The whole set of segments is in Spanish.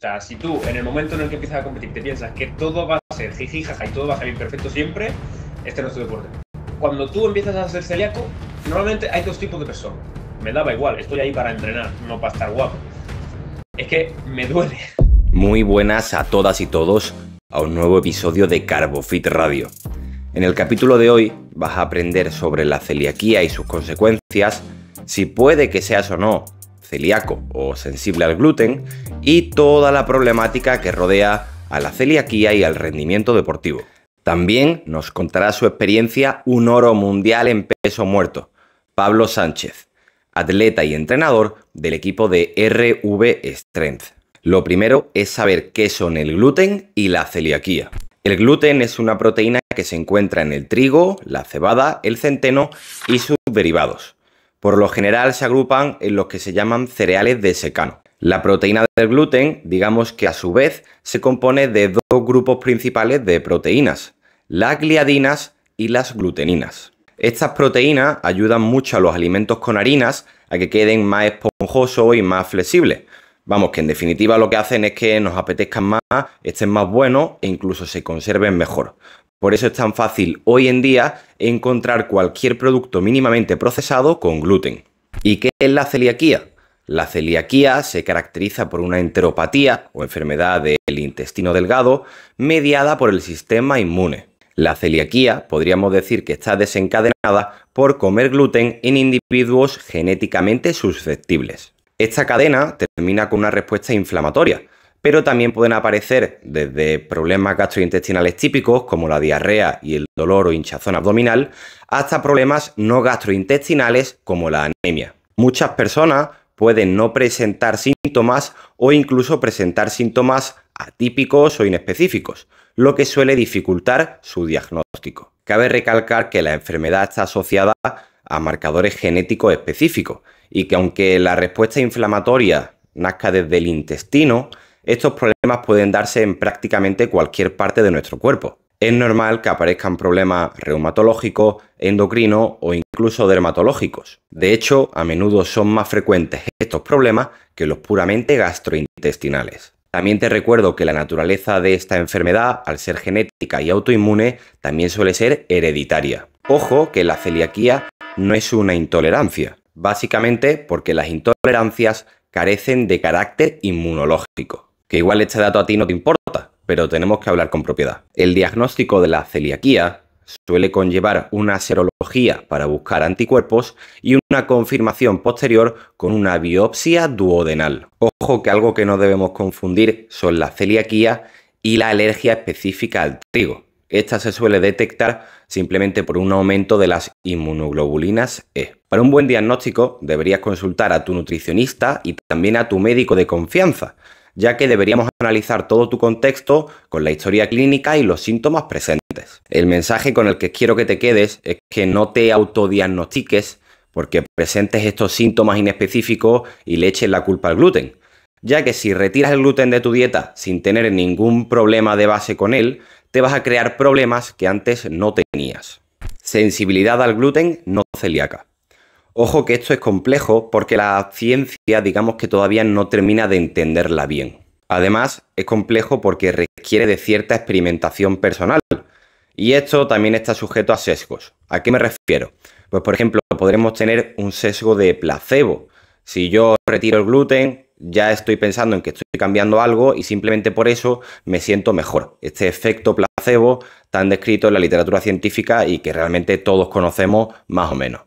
O sea, si tú en el momento en el que empiezas a competir te piensas que todo va a ser jiji, jaja y todo va a salir perfecto siempre, este no es tu deporte. Cuando tú empiezas a ser celíaco, normalmente hay dos tipos de personas. Me daba igual, estoy ahí para entrenar, no para estar guapo. Es que me duele. Muy buenas a todas y todos a un nuevo episodio de CarboFit Radio. En el capítulo de hoy vas a aprender sobre la celiaquía y sus consecuencias, si puede que seas o no celíaco o sensible al gluten y toda la problemática que rodea a la celiaquía y al rendimiento deportivo. También nos contará su experiencia un oro mundial en peso muerto, Pablo Sánchez, atleta y entrenador del equipo de RV Strength. Lo primero es saber qué son el gluten y la celiaquía. El gluten es una proteína que se encuentra en el trigo, la cebada, el centeno y sus derivados. Por lo general se agrupan en los que se llaman cereales de secano. La proteína del gluten, digamos que a su vez se compone de dos grupos principales de proteínas, las gliadinas y las gluteninas. Estas proteínas ayudan mucho a los alimentos con harinas a que queden más esponjosos y más flexibles. Vamos, que en definitiva lo que hacen es que nos apetezcan más, estén más buenos e incluso se conserven mejor. Por eso es tan fácil hoy en día encontrar cualquier producto mínimamente procesado con gluten. ¿Y qué es la celiaquía? La celiaquía se caracteriza por una enteropatía o enfermedad del intestino delgado mediada por el sistema inmune. La celiaquía podríamos decir que está desencadenada por comer gluten en individuos genéticamente susceptibles. Esta cadena termina con una respuesta inflamatoria, pero también pueden aparecer desde problemas gastrointestinales típicos como la diarrea y el dolor o hinchazón abdominal, hasta problemas no gastrointestinales como la anemia. Muchas personas pueden no presentar síntomas o incluso presentar síntomas atípicos o inespecíficos, lo que suele dificultar su diagnóstico. Cabe recalcar que la enfermedad está asociada a marcadores genéticos específicos y que aunque la respuesta inflamatoria nazca desde el intestino, estos problemas pueden darse en prácticamente cualquier parte de nuestro cuerpo es normal que aparezcan problemas reumatológicos, endocrinos o incluso dermatológicos. De hecho, a menudo son más frecuentes estos problemas que los puramente gastrointestinales. También te recuerdo que la naturaleza de esta enfermedad, al ser genética y autoinmune, también suele ser hereditaria. Ojo que la celiaquía no es una intolerancia, básicamente porque las intolerancias carecen de carácter inmunológico. Que igual este dato a ti no te importa, pero tenemos que hablar con propiedad. El diagnóstico de la celiaquía suele conllevar una serología para buscar anticuerpos y una confirmación posterior con una biopsia duodenal. Ojo que algo que no debemos confundir son la celiaquía y la alergia específica al trigo. Esta se suele detectar simplemente por un aumento de las inmunoglobulinas E. Para un buen diagnóstico deberías consultar a tu nutricionista y también a tu médico de confianza, ya que deberíamos analizar todo tu contexto con la historia clínica y los síntomas presentes. El mensaje con el que quiero que te quedes es que no te autodiagnostiques porque presentes estos síntomas inespecíficos y le eches la culpa al gluten, ya que si retiras el gluten de tu dieta sin tener ningún problema de base con él, te vas a crear problemas que antes no tenías. Sensibilidad al gluten no celíaca. Ojo que esto es complejo porque la ciencia digamos que todavía no termina de entenderla bien. Además, es complejo porque requiere de cierta experimentación personal. Y esto también está sujeto a sesgos. ¿A qué me refiero? Pues por ejemplo, podremos tener un sesgo de placebo. Si yo retiro el gluten, ya estoy pensando en que estoy cambiando algo y simplemente por eso me siento mejor. Este efecto placebo tan descrito en la literatura científica y que realmente todos conocemos más o menos.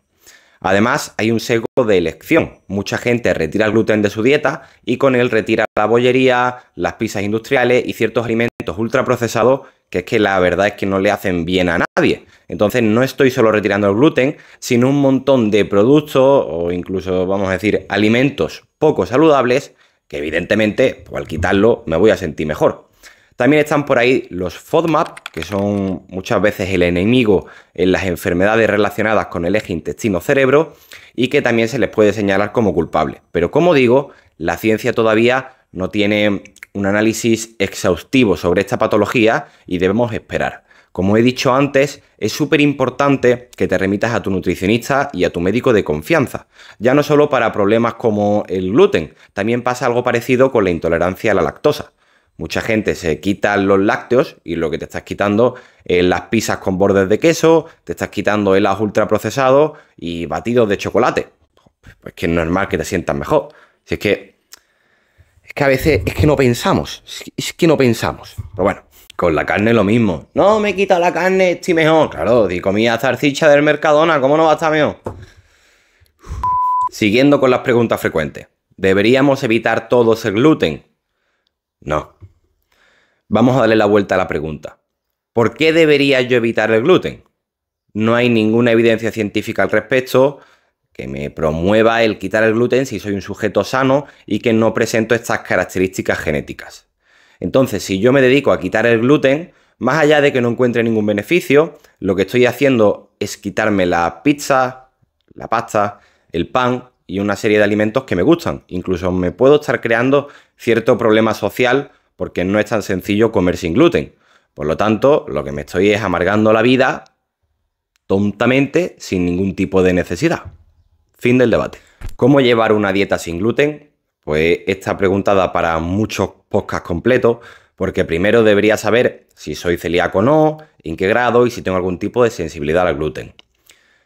Además, hay un sesgo de elección. Mucha gente retira el gluten de su dieta y con él retira la bollería, las pizzas industriales y ciertos alimentos ultraprocesados que es que la verdad es que no le hacen bien a nadie. Entonces no estoy solo retirando el gluten, sino un montón de productos o incluso, vamos a decir, alimentos poco saludables que evidentemente, pues, al quitarlo me voy a sentir mejor. También están por ahí los FODMAP, que son muchas veces el enemigo en las enfermedades relacionadas con el eje intestino-cerebro y que también se les puede señalar como culpable. Pero como digo, la ciencia todavía no tiene un análisis exhaustivo sobre esta patología y debemos esperar. Como he dicho antes, es súper importante que te remitas a tu nutricionista y a tu médico de confianza, ya no solo para problemas como el gluten, también pasa algo parecido con la intolerancia a la lactosa. Mucha gente se quita los lácteos y lo que te estás quitando es las pizzas con bordes de queso, te estás quitando el ultraprocesados y batidos de chocolate. Pues que es normal que te sientas mejor. Si es que. Es que a veces es que no pensamos. Es que no pensamos. Pero bueno, con la carne lo mismo. No, me he quitado la carne, estoy mejor. Claro, di comida zarcicha del Mercadona, ¿cómo no va a estar mejor? Siguiendo con las preguntas frecuentes. ¿Deberíamos evitar todos el gluten? No. Vamos a darle la vuelta a la pregunta. ¿Por qué debería yo evitar el gluten? No hay ninguna evidencia científica al respecto que me promueva el quitar el gluten si soy un sujeto sano y que no presento estas características genéticas. Entonces, si yo me dedico a quitar el gluten, más allá de que no encuentre ningún beneficio, lo que estoy haciendo es quitarme la pizza, la pasta, el pan y una serie de alimentos que me gustan. Incluso me puedo estar creando cierto problema social porque no es tan sencillo comer sin gluten. Por lo tanto, lo que me estoy es amargando la vida tontamente sin ningún tipo de necesidad. Fin del debate. ¿Cómo llevar una dieta sin gluten? Pues esta pregunta para muchos podcasts completos, porque primero debería saber si soy celíaco o no, en qué grado y si tengo algún tipo de sensibilidad al gluten.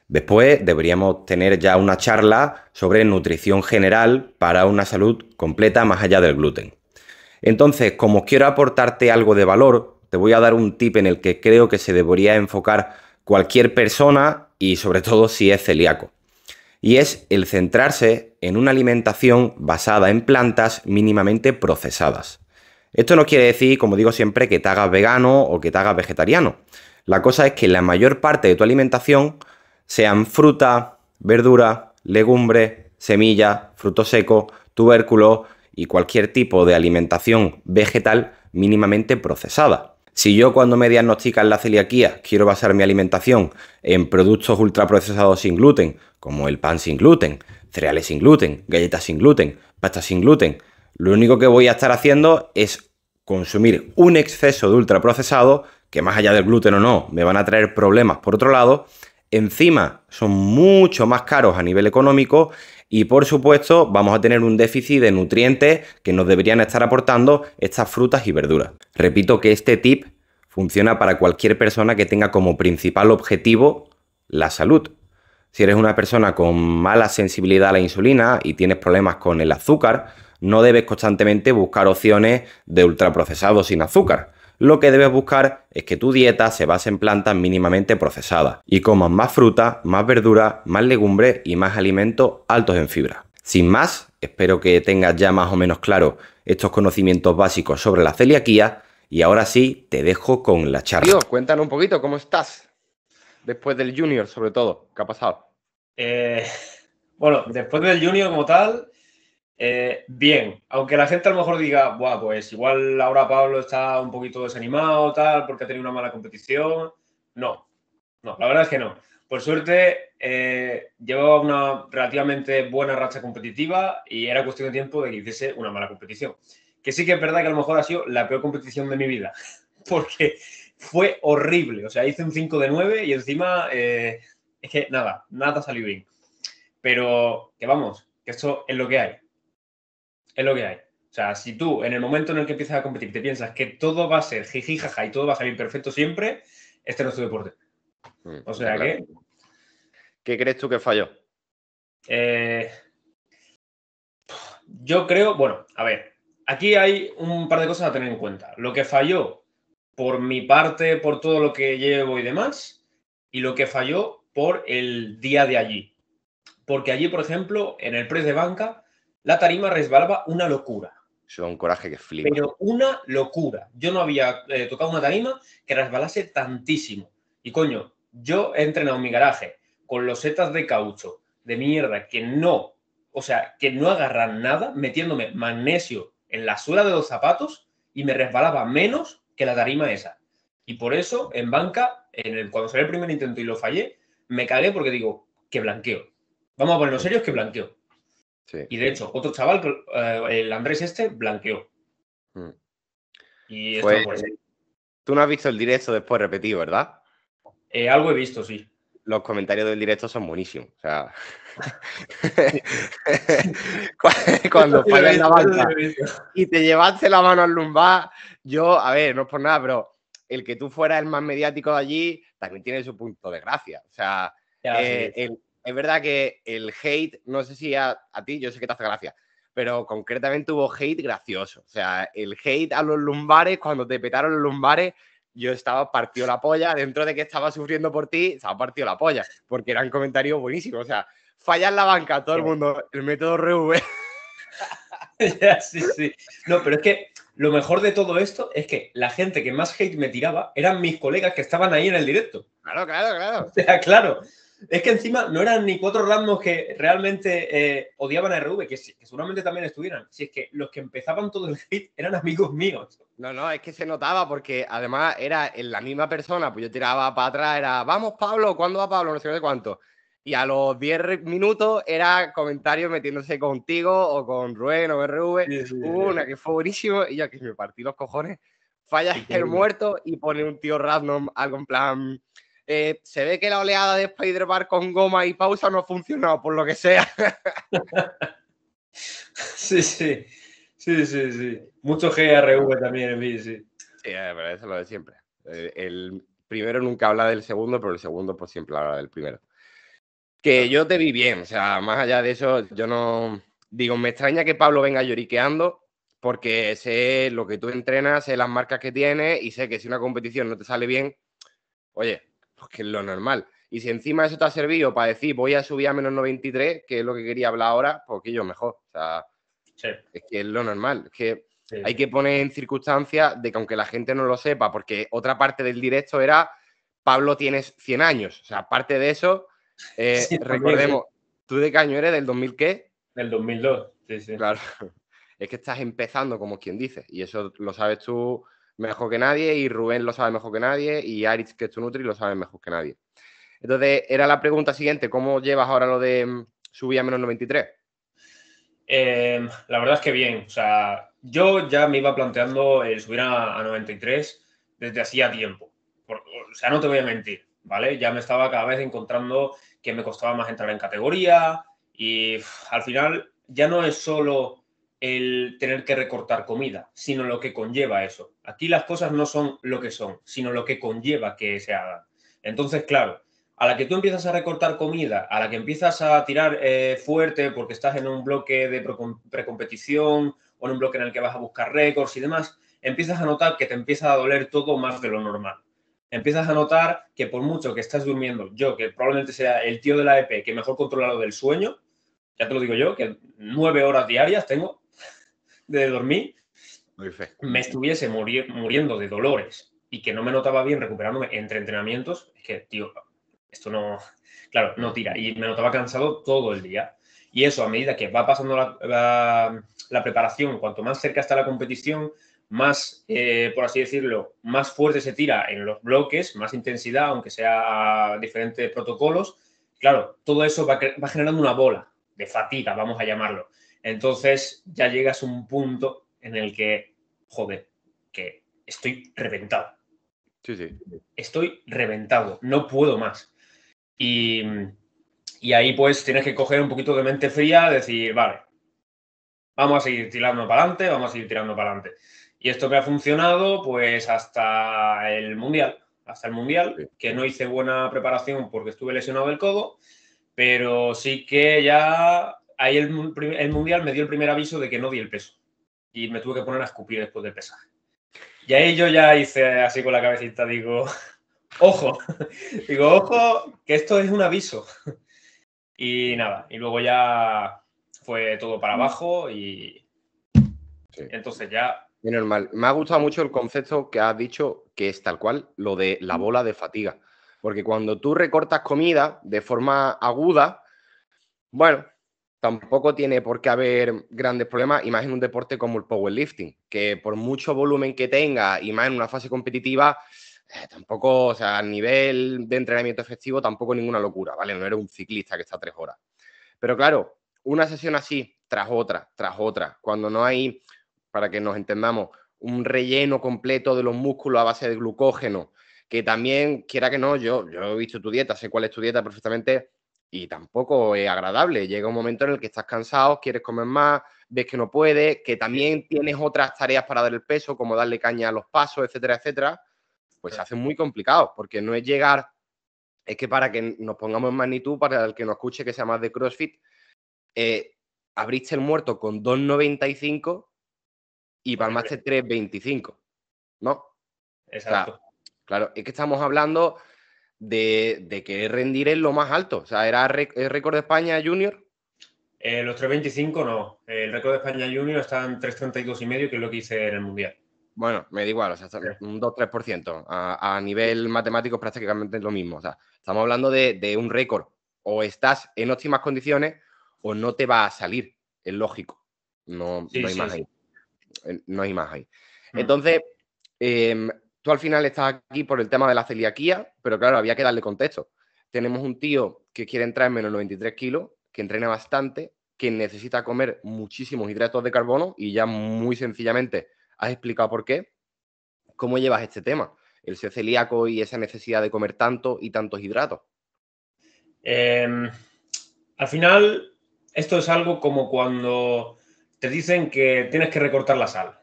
Después deberíamos tener ya una charla sobre nutrición general para una salud completa más allá del gluten. Entonces, como quiero aportarte algo de valor, te voy a dar un tip en el que creo que se debería enfocar cualquier persona y sobre todo si es celíaco. Y es el centrarse en una alimentación basada en plantas mínimamente procesadas. Esto no quiere decir, como digo siempre, que te hagas vegano o que te hagas vegetariano. La cosa es que la mayor parte de tu alimentación sean fruta, verdura, legumbres, semillas, frutos secos, tubérculos, y cualquier tipo de alimentación vegetal mínimamente procesada. Si yo cuando me diagnostican la celiaquía quiero basar mi alimentación en productos ultraprocesados sin gluten, como el pan sin gluten, cereales sin gluten, galletas sin gluten, pasta sin gluten, lo único que voy a estar haciendo es consumir un exceso de ultraprocesado, que más allá del gluten o no, me van a traer problemas por otro lado, encima son mucho más caros a nivel económico y por supuesto, vamos a tener un déficit de nutrientes que nos deberían estar aportando estas frutas y verduras. Repito que este tip funciona para cualquier persona que tenga como principal objetivo la salud. Si eres una persona con mala sensibilidad a la insulina y tienes problemas con el azúcar, no debes constantemente buscar opciones de ultraprocesados sin azúcar lo que debes buscar es que tu dieta se base en plantas mínimamente procesadas y comas más fruta, más verdura, más legumbres y más alimentos altos en fibra. Sin más, espero que tengas ya más o menos claro estos conocimientos básicos sobre la celiaquía y ahora sí te dejo con la charla. Tío, cuéntanos un poquito cómo estás después del junior sobre todo, ¿qué ha pasado? Eh, bueno, después del junior como tal, eh, bien, aunque la gente a lo mejor diga, Buah, pues igual ahora Pablo está un poquito desanimado, tal, porque ha tenido una mala competición. No, no, la verdad es que no. Por suerte, eh, llevaba una relativamente buena racha competitiva y era cuestión de tiempo de que hiciese una mala competición. Que sí que es verdad que a lo mejor ha sido la peor competición de mi vida, porque fue horrible. O sea, hice un 5 de 9 y encima eh, es que nada, nada salió bien. Pero que vamos, que esto es lo que hay es lo que hay. O sea, si tú en el momento en el que empiezas a competir te piensas que todo va a ser jiji, jaja y todo va a salir perfecto siempre, este no es tu deporte. Mm, o sea que. ¿Qué crees tú que falló? Eh, yo creo, bueno, a ver, aquí hay un par de cosas a tener en cuenta. Lo que falló por mi parte, por todo lo que llevo y demás, y lo que falló por el día de allí. Porque allí, por ejemplo, en el press de banca, la tarima resbalaba una locura. son un coraje que flipa. Pero una locura. Yo no había eh, tocado una tarima que resbalase tantísimo. Y coño, yo he entrenado en mi garaje con los setas de caucho de mierda que no, o sea, que no agarran nada, metiéndome magnesio en la suela de los zapatos y me resbalaba menos que la tarima esa. Y por eso, en banca, en el, cuando salió el primer intento y lo fallé, me cagué porque digo, que blanqueo. Vamos a ponernos serios, que blanqueo. Y de hecho, otro chaval, eh, el Andrés este, blanqueó. Mm. Y esto pues, pues eh, Tú no has visto el directo después repetido, ¿verdad? Eh, algo he visto, sí. Los comentarios del directo son buenísimos. O sea, cuando fallas la y te llevaste la mano al lumbar, yo, a ver, no es por nada, pero el que tú fueras el más mediático de allí también tiene su punto de gracia. O sea, el, es verdad que el hate, no sé si a, ti, yo sé que te hace gracia, pero concretamente hubo hate gracioso. O sea, el hate a los lumbares, cuando te petaron los lumbares, yo estaba partido la polla, dentro de que estaba sufriendo por ti, estaba partido la polla, porque eran comentarios buenísimos. O sea, falla en la banca, todo el mundo, el método RV. sí, sí. No, pero es que lo mejor de todo esto es que la gente que más hate me tiraba eran mis colegas que estaban ahí en el directo. Claro, claro, claro. O sea, claro. Es que encima no eran ni cuatro random que realmente eh, odiaban a RV, que, seguramente también estuvieran. Si es que los que empezaban todo el hit eran amigos míos. No, no, es que se notaba porque además era en la misma persona. Pues yo tiraba para atrás, era, vamos Pablo, ¿cuándo va Pablo? No sé de cuánto. Y a los 10 minutos era comentarios metiéndose contigo o con Ruén o RV. Uh, una que fue buenísimo y ya que me partí los cojones. Falla el muerto y pone un tío random, algo en plan eh, se ve que la oleada de Spider-Man con goma y pausa no ha funcionado, por lo que sea. sí, sí. Sí, sí, sí. Mucho GRV también en mí, sí. Sí, eh, pero eso es lo de siempre. Eh, el, primero nunca habla del segundo, pero el segundo por pues, siempre habla del primero. Que yo te vi bien, o sea, más allá de eso, yo no... Digo, me extraña que Pablo venga lloriqueando porque sé lo que tú entrenas, sé las marcas que tienes y sé que si una competición no te sale bien, oye, pues, que es lo normal. Y si encima eso te ha servido para decir voy a subir a menos 93, que es lo que quería hablar ahora, porque pues yo mejor. O sea, es que es lo normal. Es que hay que poner en circunstancia de que aunque la gente no lo sepa, porque otra parte del directo era Pablo tienes 100 años. O sea, aparte de eso, eh, recordemos, ¿tú de qué año eres? ¿Del 2000 qué? Del 2002, sí, sí. Claro. Es que estás empezando, como quien dice, y eso lo sabes tú mejor que nadie y Rubén lo sabe mejor que nadie y Aritz nutri, lo sabe mejor que nadie. Entonces, era la pregunta siguiente, ¿cómo llevas ahora lo de mm, subir a menos 93? Em, la verdad es que bien, o sea, yo ya me iba planteando el eh, subir a, 93 desde hacía tiempo, o sea, no te voy a mentir, ¿vale? Ya me estaba cada vez encontrando que me costaba más entrar en categoría y al final ya no es solo el tener que recortar comida, sino lo que conlleva eso. Aquí las cosas no son lo que son, sino lo que conlleva que se haga. Entonces, claro, a la que tú empiezas a recortar comida, a la que empiezas a tirar eh, fuerte porque estás en un bloque de precompetición o en un bloque en el que vas a buscar récords y demás, empiezas a notar que te empieza a doler todo más de lo normal. Empiezas a notar que por mucho que estás durmiendo, yo que probablemente sea el tío de la EP que mejor lo del sueño, ya te lo digo yo, que nueve horas diarias tengo, de dormir, me estuviese muriendo de dolores y que no me notaba bien recuperándome entre entrenamientos, es que, tío, esto no, claro, no tira. Y me notaba cansado todo el día. Y eso, a medida que va pasando la, preparación, cuanto más cerca está la competición, más, eh, por así decirlo, más fuerte se tira en los bloques, más intensidad, aunque sea a diferentes protocolos. Claro, todo eso va generando una bola de fatiga, vamos a llamarlo entonces ya llegas a un punto en el que, joder, que estoy reventado. Sí, sí. Estoy reventado, no puedo más. Y, y ahí pues tienes que coger un poquito de mente fría, decir, vale, vamos a seguir tirando para adelante, vamos a seguir tirando para adelante. Y esto me ha funcionado pues hasta el Mundial, hasta el Mundial, que no hice buena preparación porque estuve lesionado del codo, pero sí que ya ahí el, mundial me dio el primer aviso de que no di el peso. Y me tuve que poner a escupir después del pesaje. Y ahí yo ya hice así con la cabecita, digo, ojo, digo, ojo, que esto es un aviso. Y nada, y luego ya fue todo para mm. abajo y entonces ya... normal. Me ha gustado mucho el concepto que has dicho, que es tal cual, lo de la mm. bola de fatiga. Porque cuando tú recortas comida de forma aguda, bueno, tampoco tiene por qué haber grandes problemas, y más en un deporte como el powerlifting, que por mucho volumen que tenga, y más en una fase competitiva, eh, tampoco, o sea, a nivel de entrenamiento efectivo, tampoco ninguna locura, ¿vale? No eres un ciclista que está tres horas. Pero claro, una sesión así, tras otra, tras otra, cuando no hay, para que nos entendamos, un relleno completo de los músculos a base de glucógeno, que también, quiera que no, yo, yo he visto tu dieta, sé cuál es tu dieta perfectamente, y tampoco es agradable. Llega un momento en el que estás cansado, quieres comer más, ves que no puedes, que también tienes otras tareas para dar el peso, como darle caña a los pasos, etcétera, etcétera. Pues se hace muy complicado, porque no es llegar, es que para que nos pongamos en magnitud, para el que nos escuche que sea más de CrossFit, eh, abriste el muerto con 2,95 y palmaste 3,25, ¿no? Exacto. claro, es que estamos hablando de, de querer rendir lo más alto. O sea, ¿era el récord de España junior? Eh, los 3.25 no. El récord de España junior está en 3.32 y medio, que es lo que hice en el Mundial. Bueno, me da igual, o sea, un 2-3%. A, nivel matemático prácticamente es lo mismo. O sea, estamos hablando de, un récord. O estás en óptimas condiciones o no te va a salir. Es lógico. No, eh, no hay más ahí. No hay más ahí. Entonces, em, al final estás aquí por el tema de la celiaquía, pero claro, había que darle contexto. Tenemos un tío que quiere entrar en menos 93 kilos, que entrena bastante, que necesita comer muchísimos hidratos de carbono y ya muy sencillamente has explicado por qué. ¿Cómo llevas este tema? El ser celíaco y esa necesidad de comer tanto y tantos hidratos. Em, al final, esto es algo como cuando te dicen que tienes que recortar la sal.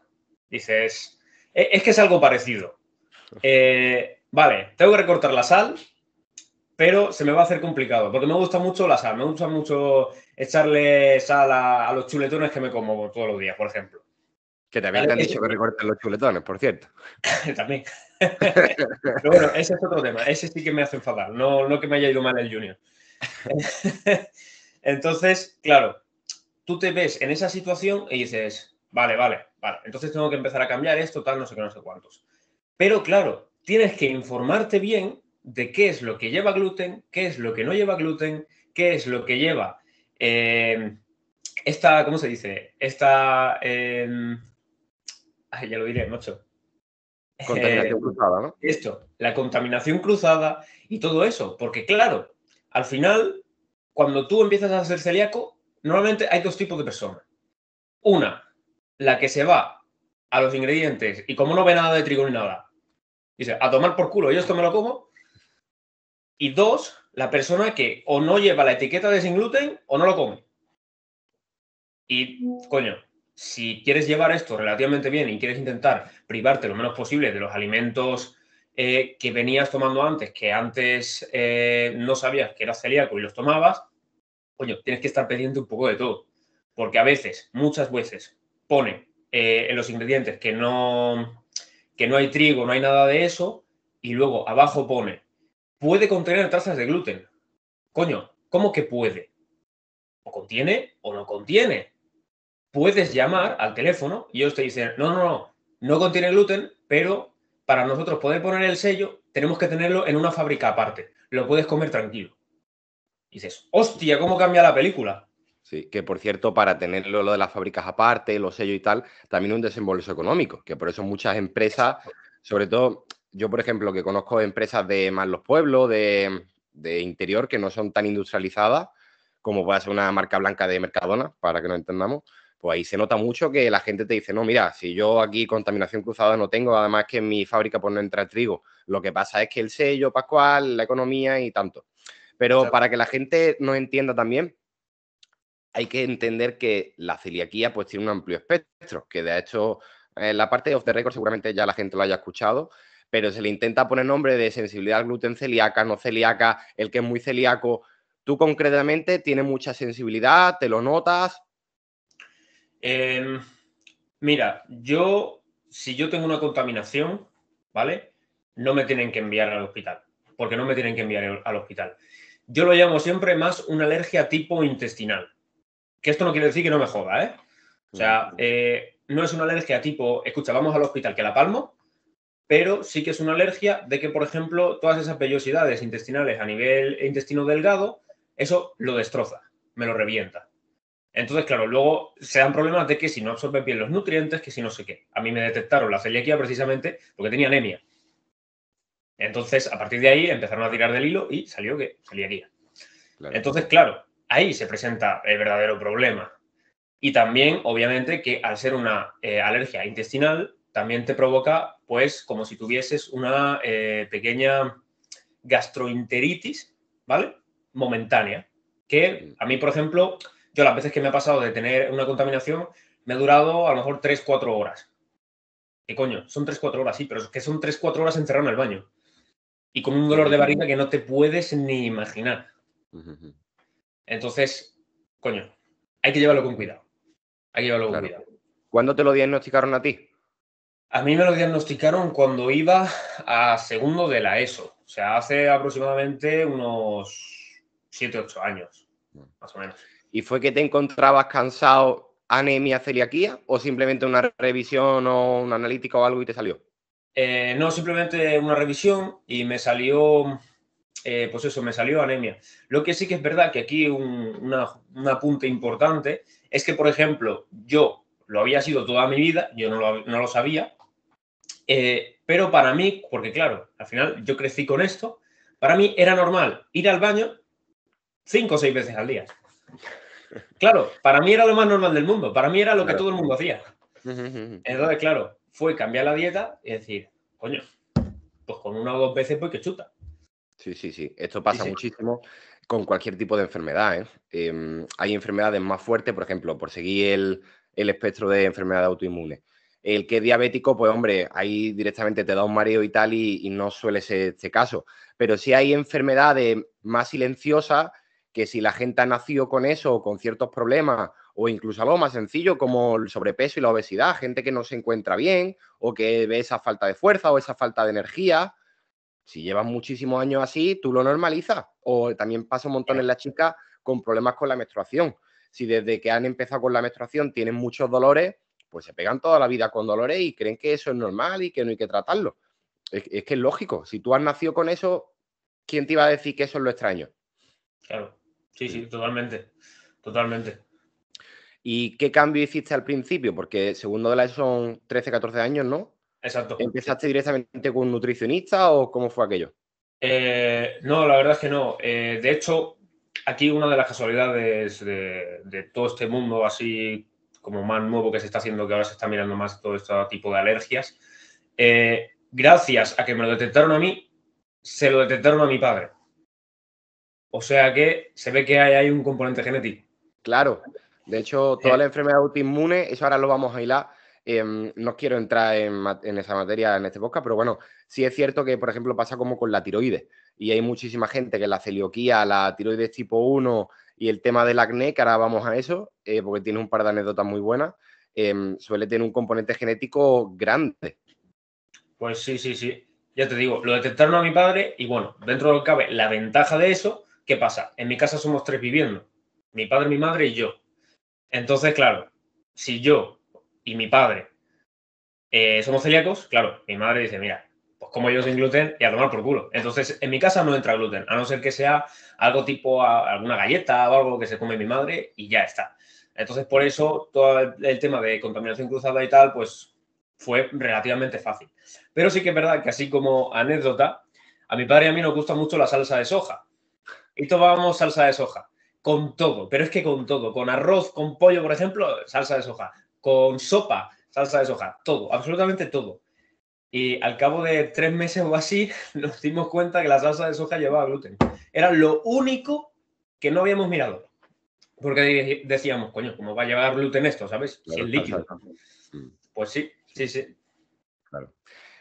Dices, e-, es que es algo parecido. Eh, vale, tengo que recortar la sal, pero se me va a hacer complicado, porque me gusta mucho la sal, me gusta mucho echarle sal a, los chuletones que me como todos los días, por ejemplo. Que también te han dicho que recortes los chuletones, por cierto. también. pero bueno, ese es otro tema, ese sí que me hace enfadar, no, no que me haya ido mal el junior. Entonces, claro, tú te ves en esa situación y dices, vale, vale, vale, entonces tengo que empezar a cambiar esto, tal, no sé qué, no sé cuántos. Pero claro, tienes que informarte bien de qué es lo que lleva gluten, qué es lo que no lleva gluten, qué es lo que lleva eh, esta, ¿cómo se dice? Esta, em, ay, ya lo diré, macho. Contaminación eh, cruzada, ¿no? Esto, la contaminación cruzada y todo eso, porque claro, al final, cuando tú empiezas a hacer celíaco, normalmente hay dos tipos de personas. Una, la que se va a los ingredientes y como no ve nada de trigo ni nada, Dice, a tomar por culo, yo esto me lo como. Y dos, la persona que o no lleva la etiqueta de sin gluten o no lo come. Y, coño, si quieres llevar esto relativamente bien y quieres intentar privarte lo menos posible de los alimentos eh, que venías tomando antes, que antes eh, no sabías que eras celíaco y los tomabas, coño, tienes que estar pendiente un poco de todo. Porque a veces, muchas veces, pone eh, en los ingredientes que no, que no hay trigo, no hay nada de eso, y luego abajo pone, puede contener trazas de gluten. Coño, ¿cómo que puede? O contiene o no contiene. Puedes llamar al teléfono y ellos te dicen, no, no, no, no contiene gluten, pero para nosotros poder poner el sello, tenemos que tenerlo en una fábrica aparte. Lo puedes comer tranquilo. Y dices, hostia, ¿cómo cambia la película? Sí, que por cierto, para tener lo de las fábricas aparte, los sellos y tal, también un desembolso económico, que por eso muchas empresas, sobre todo yo, por ejemplo, que conozco empresas de más los pueblos, de, interior, que no son tan industrializadas, como puede ser una marca blanca de Mercadona, para que nos entendamos, pues ahí se nota mucho que la gente te dice, no, mira, si yo aquí contaminación cruzada no tengo, además que en mi fábrica pues no entra trigo, lo que pasa es que el sello pascual, la economía y tanto. Pero para que la gente nos entienda también, hay que entender que la celiaquía pues tiene un amplio espectro, que de hecho en eh, la parte de off the record seguramente ya la gente lo haya escuchado, pero se le intenta poner nombre de sensibilidad al gluten celíaca, no celíaca, el que es muy celíaco. ¿Tú concretamente tienes mucha sensibilidad? ¿Te lo notas? Em, mira, yo, si yo tengo una contaminación, ¿vale? No me tienen que enviar al hospital, porque no me tienen que enviar al hospital. Yo lo llamo siempre más una alergia tipo intestinal. Que esto no quiere decir que no me joda, ¿eh? O sea, eh, no es una alergia tipo, escucha, vamos al hospital que la palmo, pero sí que es una alergia de que, por ejemplo, todas esas vellosidades intestinales a nivel intestino delgado, eso lo destroza, me lo revienta. Entonces, claro, luego se dan problemas de que si no absorben bien los nutrientes, que si no sé qué. A mí me detectaron la celiaquía precisamente porque tenía anemia. Entonces, a partir de ahí empezaron a tirar del hilo y salió que salía guía. Entonces, claro, Ahí se presenta el verdadero problema. Y también, obviamente, que al ser una eh, alergia intestinal, también te provoca, pues, como si tuvieses una eh, pequeña gastroenteritis, ¿vale? Momentánea. Que a mí, por ejemplo, yo las veces que me ha pasado de tener una contaminación, me ha durado a lo mejor 3-4 horas. ¿Qué coño? Son 3-4 horas, sí, pero es que son 3-4 horas encerrado en el baño. Y con un dolor de barriga que no te puedes ni imaginar. Entonces, coño, hay que llevarlo con cuidado. Hay que llevarlo con cuidado. ¿Cuándo te lo diagnosticaron a ti? A mí me lo diagnosticaron cuando iba a segundo de la ESO. O sea, hace aproximadamente unos 7, 8 años, más o menos. ¿Y fue que te encontrabas cansado, anemia, celiaquía? ¿O simplemente una revisión o un analítica o algo y te salió? Eh, no, simplemente una revisión y me salió eh, pues eso, me salió anemia. Lo que sí que es verdad que aquí un, apunte importante es que, por ejemplo, yo lo había sido toda mi vida, yo no lo, sabía, eh, pero para mí, porque claro, al final yo crecí con esto, para mí era normal ir al baño cinco o seis veces al día. Claro, para mí era lo más normal del mundo, para mí era lo que todo el mundo hacía. Entonces, claro, fue cambiar la dieta y decir, coño, pues con una o dos veces pues que chuta. Sí, sí, sí. Esto pasa muchísimo con cualquier tipo de enfermedad. ¿eh? Em, hay enfermedades más fuertes, por ejemplo, por seguir el, espectro de enfermedades autoinmune. El que es diabético, pues hombre, ahí directamente te da un mareo y tal y, y no suele ser este caso. Pero sí hay enfermedades más silenciosas que si la gente ha nacido con eso o con ciertos problemas o incluso algo más sencillo como el sobrepeso y la obesidad, gente que no se encuentra bien o que ve esa falta de fuerza o esa falta de energía si llevas muchísimos años así, tú lo normalizas. O también pasa un montón en las chicas con problemas con la menstruación. Si desde que han empezado con la menstruación tienen muchos dolores, pues se pegan toda la vida con dolores y creen que eso es normal y que no hay que tratarlo. Es, que es lógico. Si tú has nacido con eso, ¿quién te iba a decir que eso es lo extraño? Claro. Sí, sí, totalmente. Totalmente. ¿Y qué cambio hiciste al principio? Porque segundo de la ESO son 13, 14 años, ¿no? Exacto. ¿Empezaste directamente con nutricionista o cómo fue aquello? Eh, no, la verdad es que no. Eh, de hecho, aquí una de las casualidades de, todo este mundo así como más nuevo que se está haciendo, que ahora se está mirando más todo este tipo de alergias, eh, gracias a que me lo detectaron a mí, se lo detectaron a mi padre. O sea que se ve que hay, hay un componente genético. Claro. De hecho, toda la enfermedad autoinmune, eso ahora lo vamos a hilar Em, no quiero entrar en, esa materia en este podcast, pero bueno, sí es cierto que, por ejemplo, pasa como con la tiroides. Y hay muchísima gente que la celioquía, la tiroides tipo 1 y el tema del acné, que ahora vamos a eso, eh, porque tiene un par de anécdotas muy buenas, em, suele tener un componente genético grande. Pues sí, sí, sí. Ya te digo, lo detectaron a mi padre y bueno, dentro de lo que cabe, la ventaja de eso, ¿qué pasa? En mi casa somos tres viviendo, mi padre, mi madre y yo. Entonces, claro, si yo y mi padre eh, somos celíacos, claro, mi madre dice, mira, pues como yo sin gluten y a tomar por culo. Entonces, en mi casa no entra gluten, a no ser que sea algo tipo alguna galleta o algo que se come mi madre y ya está. Entonces, por eso todo el, tema de contaminación cruzada y tal, pues fue relativamente fácil. Pero sí que es verdad que así como anécdota, a mi padre y a mí nos gusta mucho la salsa de soja. Y tomábamos salsa de soja con todo, pero es que con todo, con arroz, con pollo, por ejemplo, salsa de soja con sopa, salsa de soja, todo, absolutamente todo. Y al cabo de tres meses o así, nos dimos cuenta que la salsa de soja llevaba gluten. Era lo único que no habíamos mirado. Porque decíamos, coño, ¿cómo va a llevar gluten esto, sabes? es líquido. Mm. Pues sí, sí, sí. Claro.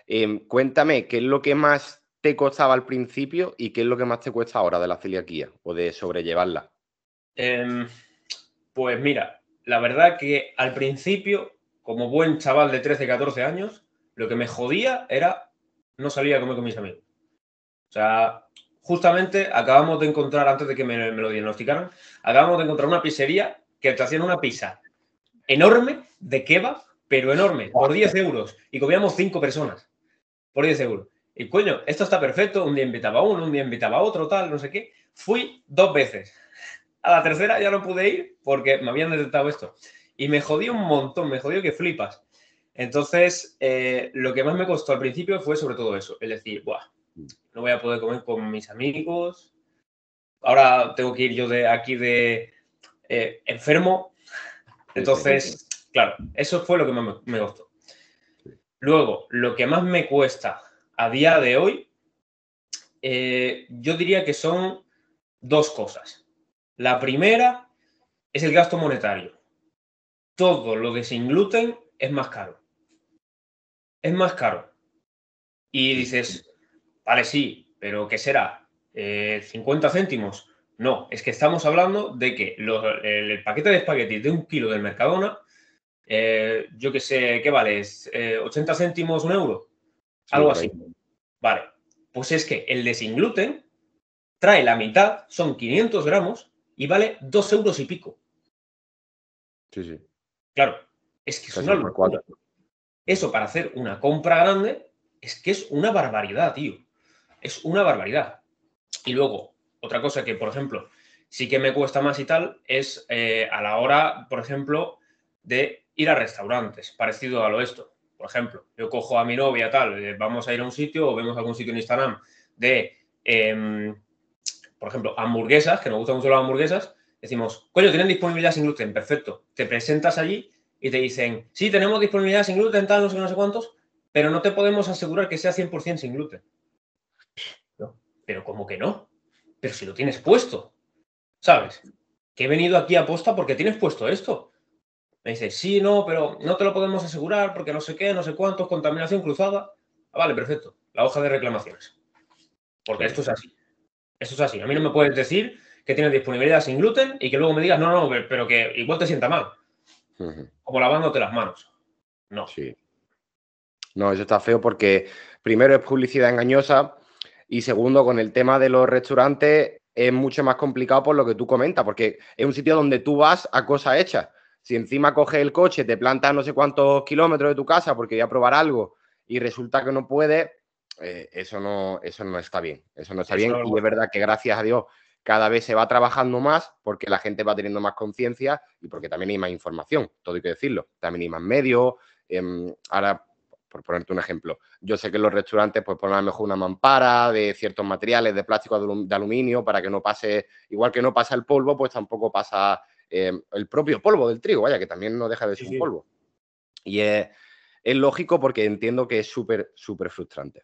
Em, cuéntame, ¿qué es lo que más te costaba al principio y qué es lo que más te cuesta ahora de la celiaquía o de sobrellevarla? Em, pues mira, la verdad que al principio, como buen chaval de 13, 14 años, lo que me jodía era no salir a comer con mis amigos. O sea, justamente acabamos de encontrar, antes de que me, lo diagnosticaran, acabamos de encontrar una pizzería que te hacían una pizza enorme de kebab, pero enorme, por 10 euros. Y comíamos 5 personas, por 10 euros. Y coño, esto está perfecto, un día invitaba a uno, un día invitaba a otro, tal, no sé qué. Fui dos veces a la tercera ya no pude ir porque me habían detectado esto. Y me jodí un montón, me jodió que flipas. Entonces, eh, lo que más me costó al principio fue sobre todo eso, es decir, Buah, no voy a poder comer con mis amigos, ahora tengo que ir yo de aquí de eh, enfermo. Entonces, claro, eso fue lo que más me, me costó. Luego, lo que más me cuesta a día de hoy, eh, yo diría que son dos cosas. La primera es el gasto monetario. Todo lo que sin gluten es más caro. Es más caro. Y dices, vale, sí, pero ¿qué será? ¿50 eh, céntimos? No, es que estamos hablando de que el, paquete de espaguetis de un kilo del Mercadona, eh, yo qué sé, ¿qué vale? ¿Es, ¿80 eh, céntimos, un euro? Algo así. Vale, pues es que el de sin gluten trae la mitad, son 500 gramos, y vale dos euros y pico. Sí, sí. Claro, es que es una Eso para hacer una compra grande es que es una barbaridad, tío. Es una barbaridad. Y luego, otra cosa que, por ejemplo, sí que me cuesta más y tal, es eh, a la hora, por ejemplo, de ir a restaurantes, parecido a lo esto. Por ejemplo, yo cojo a mi novia, tal, eh, vamos a ir a un sitio o vemos algún sitio en Instagram de em, por ejemplo, hamburguesas, que nos gustan mucho las hamburguesas, decimos, coño, tienen disponibilidad sin gluten, perfecto. Te presentas allí y te dicen, sí, tenemos disponibilidad sin gluten, tal, no sé, no sé cuántos, pero no te podemos asegurar que sea 100% sin gluten. pero ¿cómo que no? Pero si lo tienes puesto, ¿sabes? Que he venido aquí a posta porque tienes puesto esto. Me dice, sí, no, pero no te lo podemos asegurar porque no sé qué, no sé cuántos, contaminación cruzada. Ah, vale, perfecto. La hoja de reclamaciones. Porque esto es así. Eso es así. A mí no me puedes decir que tienes disponibilidad sin gluten y que luego me digas, no, no, pero que igual te sienta mal. Como lavándote las manos. No. Sí. No, eso está feo porque primero es publicidad engañosa y segundo, con el tema de los restaurantes es mucho más complicado por lo que tú comentas, porque es un sitio donde tú vas a cosas hechas. Si encima coges el coche, te plantas no sé cuántos kilómetros de tu casa porque voy a probar algo y resulta que no puedes, eh, eso, no, eso no está bien. Eso no está bien. Y es verdad que gracias a Dios cada vez se va trabajando más porque la gente va teniendo más conciencia y porque también hay más información, todo hay que decirlo. También hay más medios. Em, ahora, por ponerte un ejemplo, yo sé que los restaurantes pues ponen a lo mejor una mampara de ciertos materiales, de plástico, de aluminio, para que no pase, igual que no pasa el polvo, pues tampoco pasa em, el propio polvo del trigo, vaya, que también no deja de ser un polvo. Y es, es lógico porque entiendo que es súper, súper frustrante.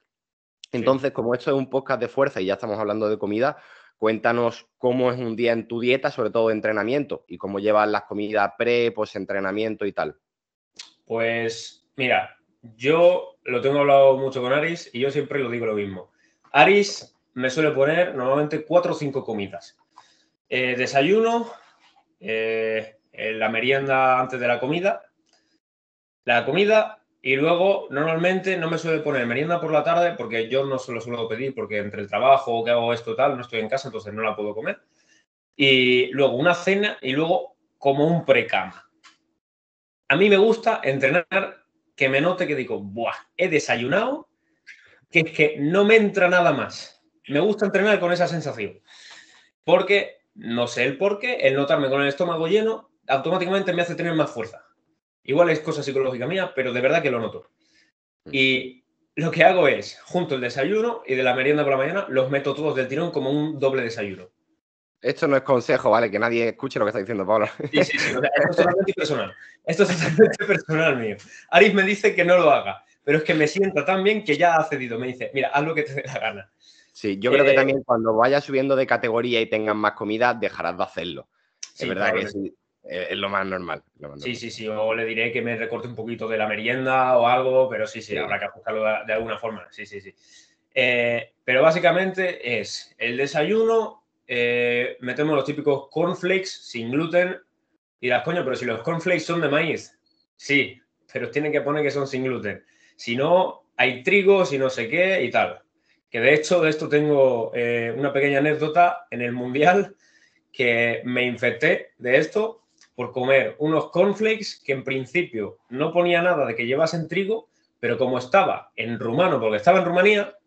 Entonces, como esto es un podcast de fuerza y ya estamos hablando de comida, cuéntanos cómo es un día en tu dieta, sobre todo de entrenamiento, y cómo llevas las comidas pre, post entrenamiento y tal. Pues mira, yo lo tengo hablado mucho con Aris y yo siempre lo digo lo mismo. Aris me suele poner normalmente cuatro o cinco comidas. Eh, desayuno, eh, la merienda antes de la comida, la comida, y luego, normalmente no me suele poner merienda por la tarde porque yo no se lo suelo pedir porque entre el trabajo que hago esto tal, no estoy en casa, entonces no la puedo comer. Y luego una cena y luego como un precama. A mí me gusta entrenar que me note que digo, buah, he desayunado, que es que no me entra nada más. Me gusta entrenar con esa sensación. Porque, no sé el por qué, el notarme con el estómago lleno automáticamente me hace tener más fuerza. Igual es cosa psicológica mía, pero de verdad que lo noto. Mm. Y lo que hago es, junto el desayuno y de la merienda por la mañana, los meto todos del tirón como un doble desayuno. Esto no es consejo, ¿vale? Que nadie escuche lo que está diciendo Pablo. Sí, sí, sí. esto es totalmente personal. Esto es totalmente personal mío. Aris me dice que no lo haga, pero es que me sienta tan bien que ya ha cedido. Me dice, mira, haz lo que te dé la gana. Sí, yo creo que eh, también cuando vayas subiendo de categoría y tengas más comida, dejarás de hacerlo. es verdad que sí. Eh, es lo más normal. sí, sí, sí. O le diré que me recorte un poquito de la merienda o algo, pero sí, sí, habrá que ajustarlo de alguna forma. Sí, sí, sí. Eh, pero básicamente es el desayuno, eh, metemos los típicos cornflakes sin gluten. Y las coño, pero si los cornflakes son de maíz, sí, pero tienen que poner que son sin gluten. Si no, hay trigo, si no sé qué y tal. Que de hecho, de esto tengo una pequeña anécdota en el Mundial que me infecté de esto por comer unos cornflakes que en principio no ponía nada de que llevasen trigo, pero como estaba en rumano, porque estaba en Rumanía,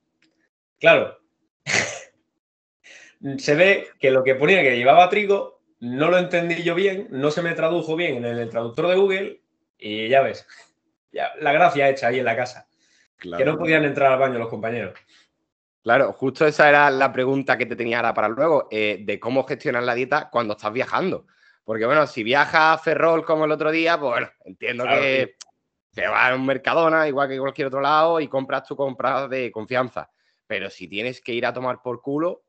claro, se ve que lo que ponía que llevaba trigo no lo entendí yo bien, no se me tradujo bien en el traductor de Google y ya ves, ya, la gracia hecha ahí en la casa, que no podían entrar al baño los compañeros. Claro, justo esa era la pregunta que te tenía ahora para luego, eh, de cómo gestionar la dieta cuando estás viajando. Porque bueno, si viaja a Ferrol como el otro día, pues bueno, entiendo que te vas a un Mercadona, igual que cualquier otro lado, y compras tu compra de confianza. Pero si tienes que ir a tomar por culo.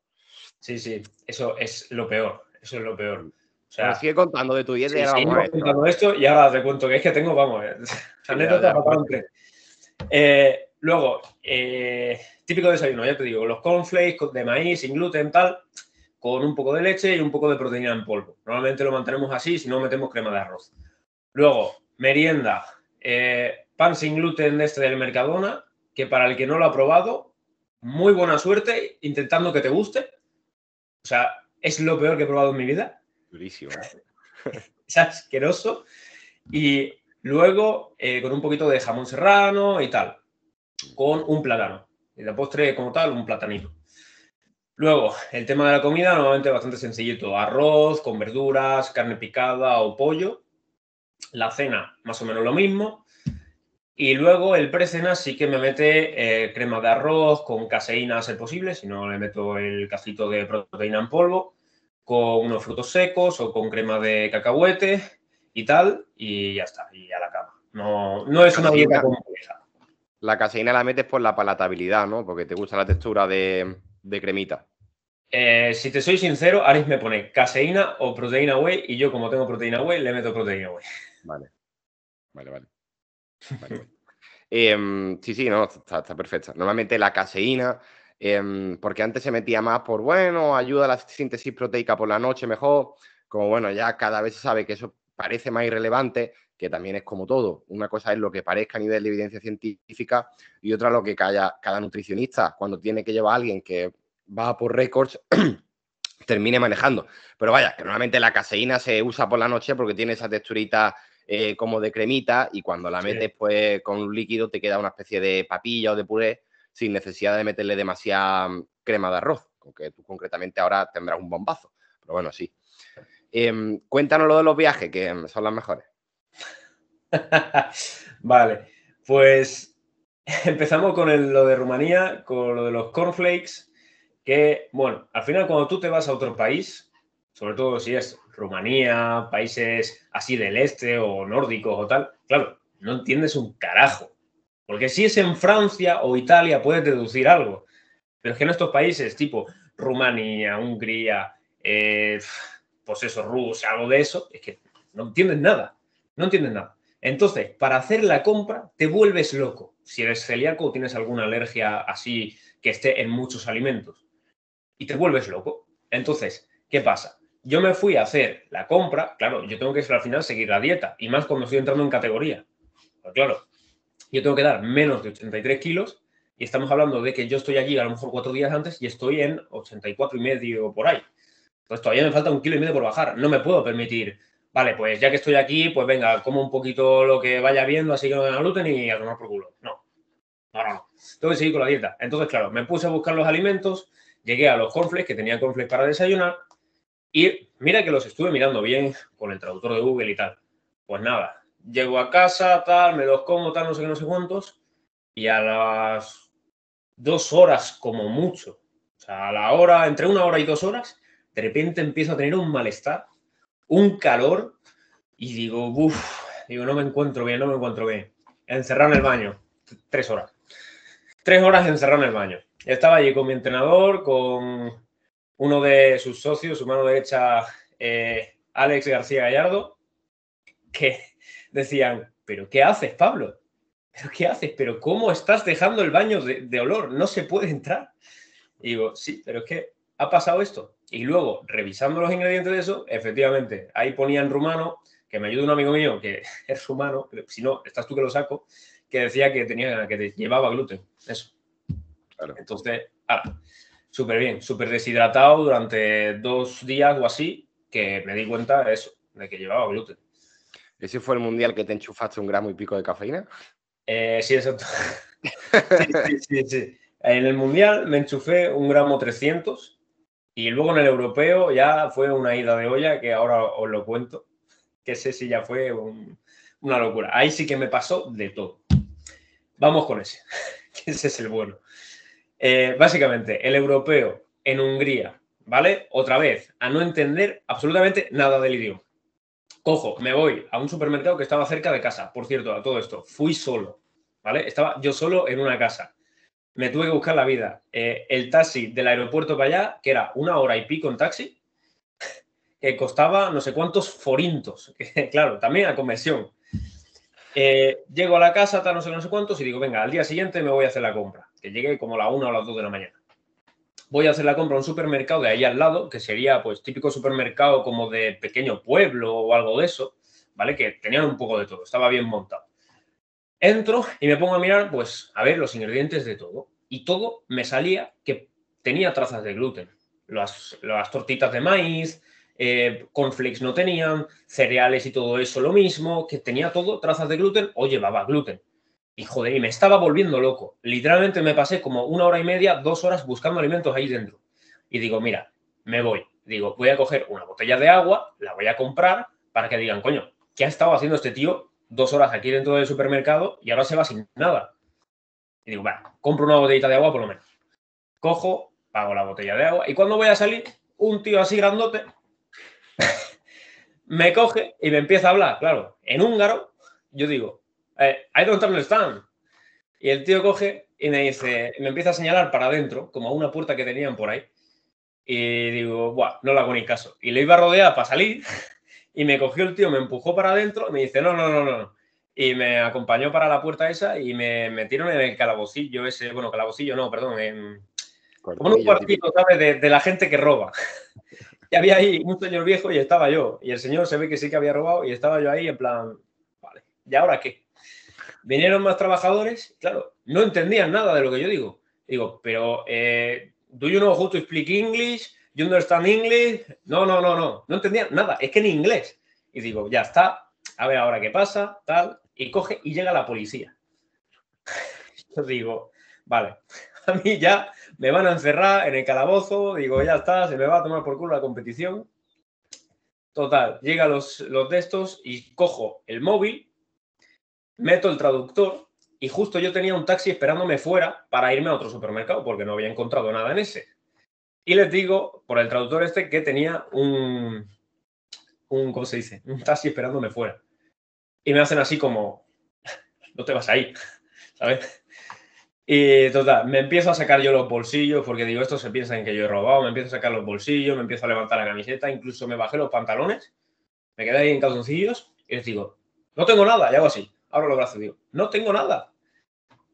Sí, sí, eso es lo peor. Eso es lo peor. Mm. O sea, sigue contando de tu dieta sí, no sí, contando esto y ahora te cuento que es que tengo, vamos, eh, anécdota eh, luego, eh, típico desayuno, ya te digo, los cornflakes de maíz, sin gluten, tal con un poco de leche y un poco de proteína en polvo. Normalmente lo mantenemos así, si no metemos crema de arroz. Luego, merienda, eh, pan sin gluten este del Mercadona, que para el que no lo ha probado, muy buena suerte intentando que te guste. O sea, es lo peor que he probado en mi vida. Durísimo. ¿eh? es asqueroso. Y luego eh, con un poquito de jamón serrano y tal, con un plátano. Y de postre como tal, un platanito. Luego, el tema de la comida, normalmente bastante sencillito. Arroz con verduras, carne picada o pollo. La cena, más o menos lo mismo. Y luego el pre-cena sí que me mete eh, crema de arroz con caseína a ser posible, si no le meto el casito de proteína en polvo, con unos frutos secos o con crema de cacahuete y tal, y ya está, y a la cama. No, no es una dieta compleja. La caseína la metes por la palatabilidad, ¿no? Porque te gusta la textura de, de cremita? Eh, si te soy sincero, Aris me pone caseína o proteína whey y yo como tengo proteína whey, le meto proteína whey. Vale, vale, vale. Em, sí, sí, no, está, perfecta. Normalmente la caseína, em, porque antes se metía más por, bueno, ayuda a la síntesis proteica por la noche mejor, como bueno, ya cada vez se sabe que eso parece más irrelevante, que también es como todo. Una cosa es lo que parezca a nivel de evidencia científica y otra lo que cada, cada nutricionista, cuando tiene que llevar a alguien que va por récords, termine manejando. Pero vaya, que normalmente la caseína se usa por la noche porque tiene esa texturita eh, como de cremita y cuando la metes pues con un líquido te queda una especie de papilla o de puré sin necesidad de meterle demasiada mm, crema de arroz, aunque tú concretamente ahora tendrás un bombazo. Pero bueno, sí. Em, cuéntanos lo de los viajes, que son las mejores. vale, pues empezamos con lo de Rumanía, con lo de los cornflakes, que, bueno, al final cuando tú te vas a otro país, sobre todo si es Rumanía, países así del este o nórdicos o tal, claro, no entiendes un carajo. Porque si es en Francia o Italia puedes deducir algo. Pero es que en estos países tipo Rumanía, Hungría, eh, pues eso, Rusia, algo de eso, es que no entiendes nada. No entiendes nada. Entonces, para hacer la compra te vuelves loco si eres celíaco o tienes alguna alergia así que esté en muchos alimentos. Y te vuelves loco. Entonces, ¿qué pasa? Yo me fui a hacer la compra, claro, yo tengo que al final seguir la dieta, y más cuando estoy entrando en categoría. Pues claro, yo tengo que dar menos de 83 kilos, y estamos hablando de que yo estoy allí a lo mejor cuatro días antes y estoy en 84 y medio por ahí. Pues todavía me falta un kilo y medio por bajar. No me puedo permitir vale, pues ya que estoy aquí, pues venga, como un poquito lo que vaya viendo, así que no me gluten y a tomar por culo. No, no, no, Tengo que seguir con la dieta. Entonces, claro, me puse a buscar los alimentos, llegué a los cornflakes, que tenía cornflakes para desayunar, y mira que los estuve mirando bien con el traductor de Google y tal. Pues nada, llego a casa, tal, me los como, tal, no sé qué, no sé cuántos, y a las dos horas como mucho, o sea, a la hora, entre una hora y dos horas, de repente empiezo a tener un malestar un calor y digo, uff, digo, no me encuentro bien, no me encuentro bien. Encerrado en el baño, tres horas. Tres horas encerrado en el baño. Estaba allí con mi entrenador, con uno de sus socios, su mano derecha, eh, Alex García Gallardo, que decían, pero ¿qué haces, Pablo? ¿Pero qué haces? ¿Pero cómo estás dejando el baño de, de olor? No se puede entrar. Y digo, sí, pero es que ha pasado esto. Y luego, revisando los ingredientes de eso, efectivamente, ahí ponían rumano, que me ayuda un amigo mío que es rumano, si no, estás tú que lo saco, que decía que, tenía, que llevaba gluten. Eso. Entonces, ah, súper bien, súper deshidratado durante dos días o así, que me di cuenta de eso, de que llevaba gluten. ¿Ese fue el mundial que te enchufaste un gramo y pico de cafeína? Eh, sí, exacto. sí, sí, sí, en el mundial me enchufé un gramo 300 y luego en el europeo ya fue una ida de olla, que ahora os lo cuento, que sé si ya fue una locura. Ahí sí que me pasó de todo. Vamos con ese, que ese es el bueno. Eh, básicamente, el europeo en Hungría, ¿vale? Otra vez, a no entender absolutamente nada del idioma. Cojo, me voy a un supermercado que estaba cerca de casa. Por cierto, a todo esto, fui solo, ¿vale? Estaba yo solo en una casa me tuve que buscar la vida. Eh, el taxi del aeropuerto para allá, que era una hora y pico en taxi, que costaba no sé cuántos forintos, claro, también a conversión. Eh, llego a la casa, tal, no sé, no sé cuántos, y digo, venga, al día siguiente me voy a hacer la compra, que llegue como a la una o las dos de la mañana. Voy a hacer la compra a un supermercado de ahí al lado, que sería pues típico supermercado como de pequeño pueblo o algo de eso, ¿vale? Que tenían un poco de todo, estaba bien montado. Entro y me pongo a mirar, pues, a ver, los ingredientes de todo. Y todo me salía que tenía trazas de gluten. Las, tortitas de maíz, eh, conflicts no tenían, cereales y todo eso lo mismo, que tenía todo trazas de gluten o llevaba gluten. Y joder, y me estaba volviendo loco. Literalmente me pasé como una hora y media, dos horas buscando alimentos ahí dentro. Y digo, mira, me voy. Digo, voy a coger una botella de agua, la voy a comprar para que digan, coño, ¿qué ha estado haciendo este tío dos horas aquí dentro del supermercado y ahora se va sin nada. Y digo, va, compro una botellita de agua por lo menos. Cojo, pago la botella de agua y cuando voy a salir, un tío así grandote me coge y me empieza a hablar, claro, en húngaro. Yo digo, eh, I don't understand. Y el tío coge y me dice, me empieza a señalar para adentro, como a una puerta que tenían por ahí. Y digo, Buah, no le hago ni caso. Y le iba a rodear para salir. Y me cogió el tío, me empujó para adentro y me dice, no, no, no, no. Y me acompañó para la puerta esa y me metieron en el calabocillo ese, bueno, calabocillo no, perdón, como en un cuartito, ¿sabes? De, la gente que roba. y había ahí un señor viejo y estaba yo. Y el señor se ve que sí que había robado y estaba yo ahí en plan, vale, ¿y ahora qué? Vinieron más trabajadores, claro, no entendían nada de lo que yo digo. Digo, pero eh, do you know how to speak English? you understand English? No, no, no, no, no entendía nada, es que en inglés. Y digo, ya está, a ver ahora qué pasa, tal, y coge y llega la policía. Yo digo, vale, a mí ya me van a encerrar en el calabozo, digo, ya está, se me va a tomar por culo la competición. Total, llega los, los de estos y cojo el móvil, meto el traductor y justo yo tenía un taxi esperándome fuera para irme a otro supermercado porque no había encontrado nada en ese. Y les digo, por el traductor este, que tenía un, un ¿cómo se dice? Un taxi esperándome fuera. Y me hacen así como, no te vas ahí, ¿sabes? Y total, me empiezo a sacar yo los bolsillos, porque digo, esto se piensan que yo he robado, me empiezo a sacar los bolsillos, me empiezo a levantar la camiseta, incluso me bajé los pantalones, me quedé ahí en calzoncillos y les digo, no tengo nada, y hago así, abro los brazos y digo, no tengo nada.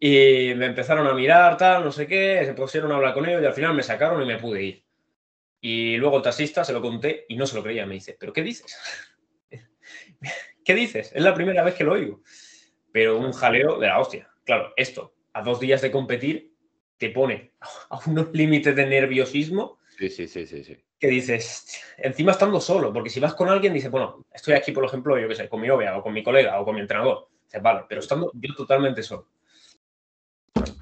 Y me empezaron a mirar, tal, no sé qué, se pusieron a hablar con ellos y al final me sacaron y me pude ir. Y luego el taxista se lo conté y no se lo creía. Me dice, ¿pero qué dices? ¿Qué dices? Es la primera vez que lo oigo. Pero un jaleo de la hostia. Claro, esto, a dos días de competir, te pone a unos límites de nerviosismo. Sí, sí, sí, sí, sí. Que dices, encima estando solo, porque si vas con alguien, dices, bueno, estoy aquí, por ejemplo, yo qué sé, con mi novia o con mi colega o con mi entrenador. Dices, vale, pero estando yo totalmente solo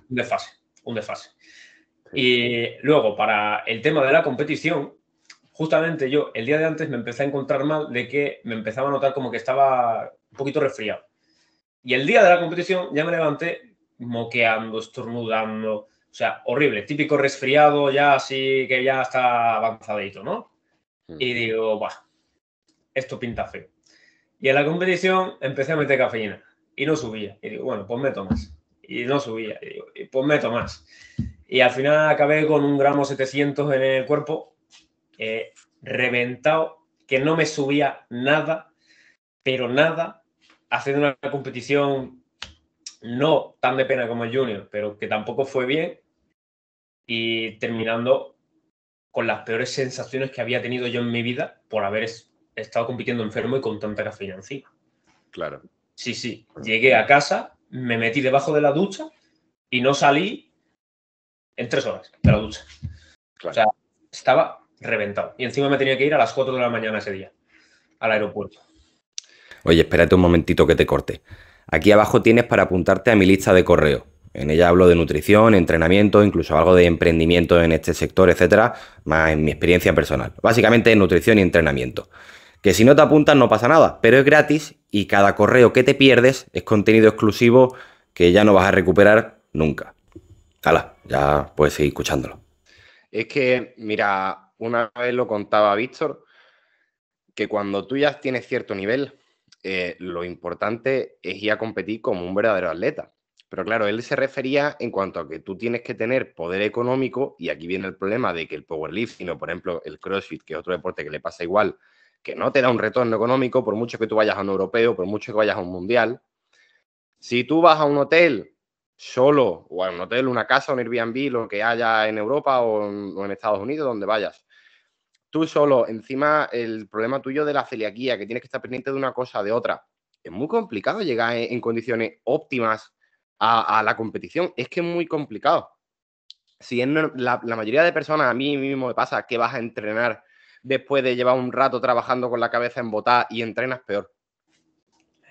un desfase, un desfase. Y luego, para el tema de la competición, justamente yo el día de antes me empecé a encontrar mal de que me empezaba a notar como que estaba un poquito resfriado. Y el día de la competición ya me levanté moqueando, estornudando, o sea, horrible, típico resfriado ya así que ya está avanzadito, ¿no? Hmm. Y digo, va, esto pinta feo. Y en la competición empecé a meter cafeína y no subía. Y digo, bueno, pues meto más y no subía. Y pues meto más. Y al final acabé con un gramo 700 en el cuerpo, eh, reventado, que no me subía nada, pero nada, haciendo una competición no tan de pena como el junior, pero que tampoco fue bien y terminando con las peores sensaciones que había tenido yo en mi vida por haber estado compitiendo enfermo y con tanta cafeína encima. Claro. Sí, sí. Llegué a casa me metí debajo de la ducha y no salí en tres horas de la ducha. O sea, estaba reventado. Y encima me tenía que ir a las 4 de la mañana ese día, al aeropuerto. Oye, espérate un momentito que te corte. Aquí abajo tienes para apuntarte a mi lista de correo. En ella hablo de nutrición, entrenamiento, incluso algo de emprendimiento en este sector, etcétera, más en mi experiencia personal. Básicamente nutrición y entrenamiento. Que si no te apuntas no pasa nada, pero es gratis y cada correo que te pierdes es contenido exclusivo que ya no vas a recuperar nunca. Hala, ya puedes seguir escuchándolo. Es que, mira, una vez lo contaba Víctor, que cuando tú ya tienes cierto nivel, eh, lo importante es ir a competir como un verdadero atleta. Pero claro, él se refería en cuanto a que tú tienes que tener poder económico, y aquí viene el problema de que el powerlift, sino por ejemplo, el crossfit, que es otro deporte que le pasa igual, que no te da un retorno económico por mucho que tú vayas a un europeo, por mucho que vayas a un mundial. Si tú vas a un hotel solo o a un hotel, una casa, un Airbnb, lo que haya en Europa o en, Estados Unidos, donde vayas, tú solo, encima el problema tuyo de la celiaquía, que tienes que estar pendiente de una cosa, de otra, es muy complicado llegar en, condiciones óptimas a, la competición. Es que es muy complicado. Si la, mayoría de personas, a mí mismo me pasa que vas a entrenar después de llevar un rato trabajando con la cabeza en y entrenas peor.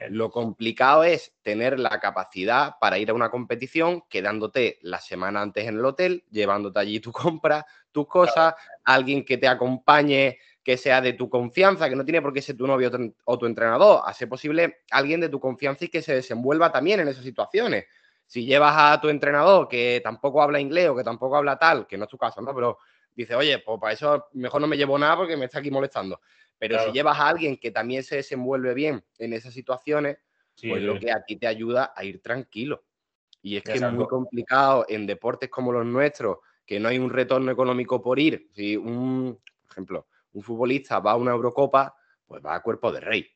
Lo complicado es tener la capacidad para ir a una competición quedándote la semana antes en el hotel, llevándote allí tu compra, tus cosas, alguien que te acompañe, que sea de tu confianza, que no tiene por qué ser tu novio o tu entrenador, hace posible alguien de tu confianza y que se desenvuelva también en esas situaciones. Si llevas a tu entrenador que tampoco habla inglés o que tampoco habla tal, que no es tu caso, ¿no? Pero ...dice, oye, pues para eso mejor no me llevo nada porque me está aquí molestando. Pero si llevas a alguien que también se desenvuelve bien en esas situaciones, pues lo que a ti te ayuda a ir tranquilo. Y es que es muy complicado en deportes como los nuestros, que no hay un retorno económico por ir. Si un, por ejemplo, un futbolista va a una Eurocopa, pues va a cuerpo de rey.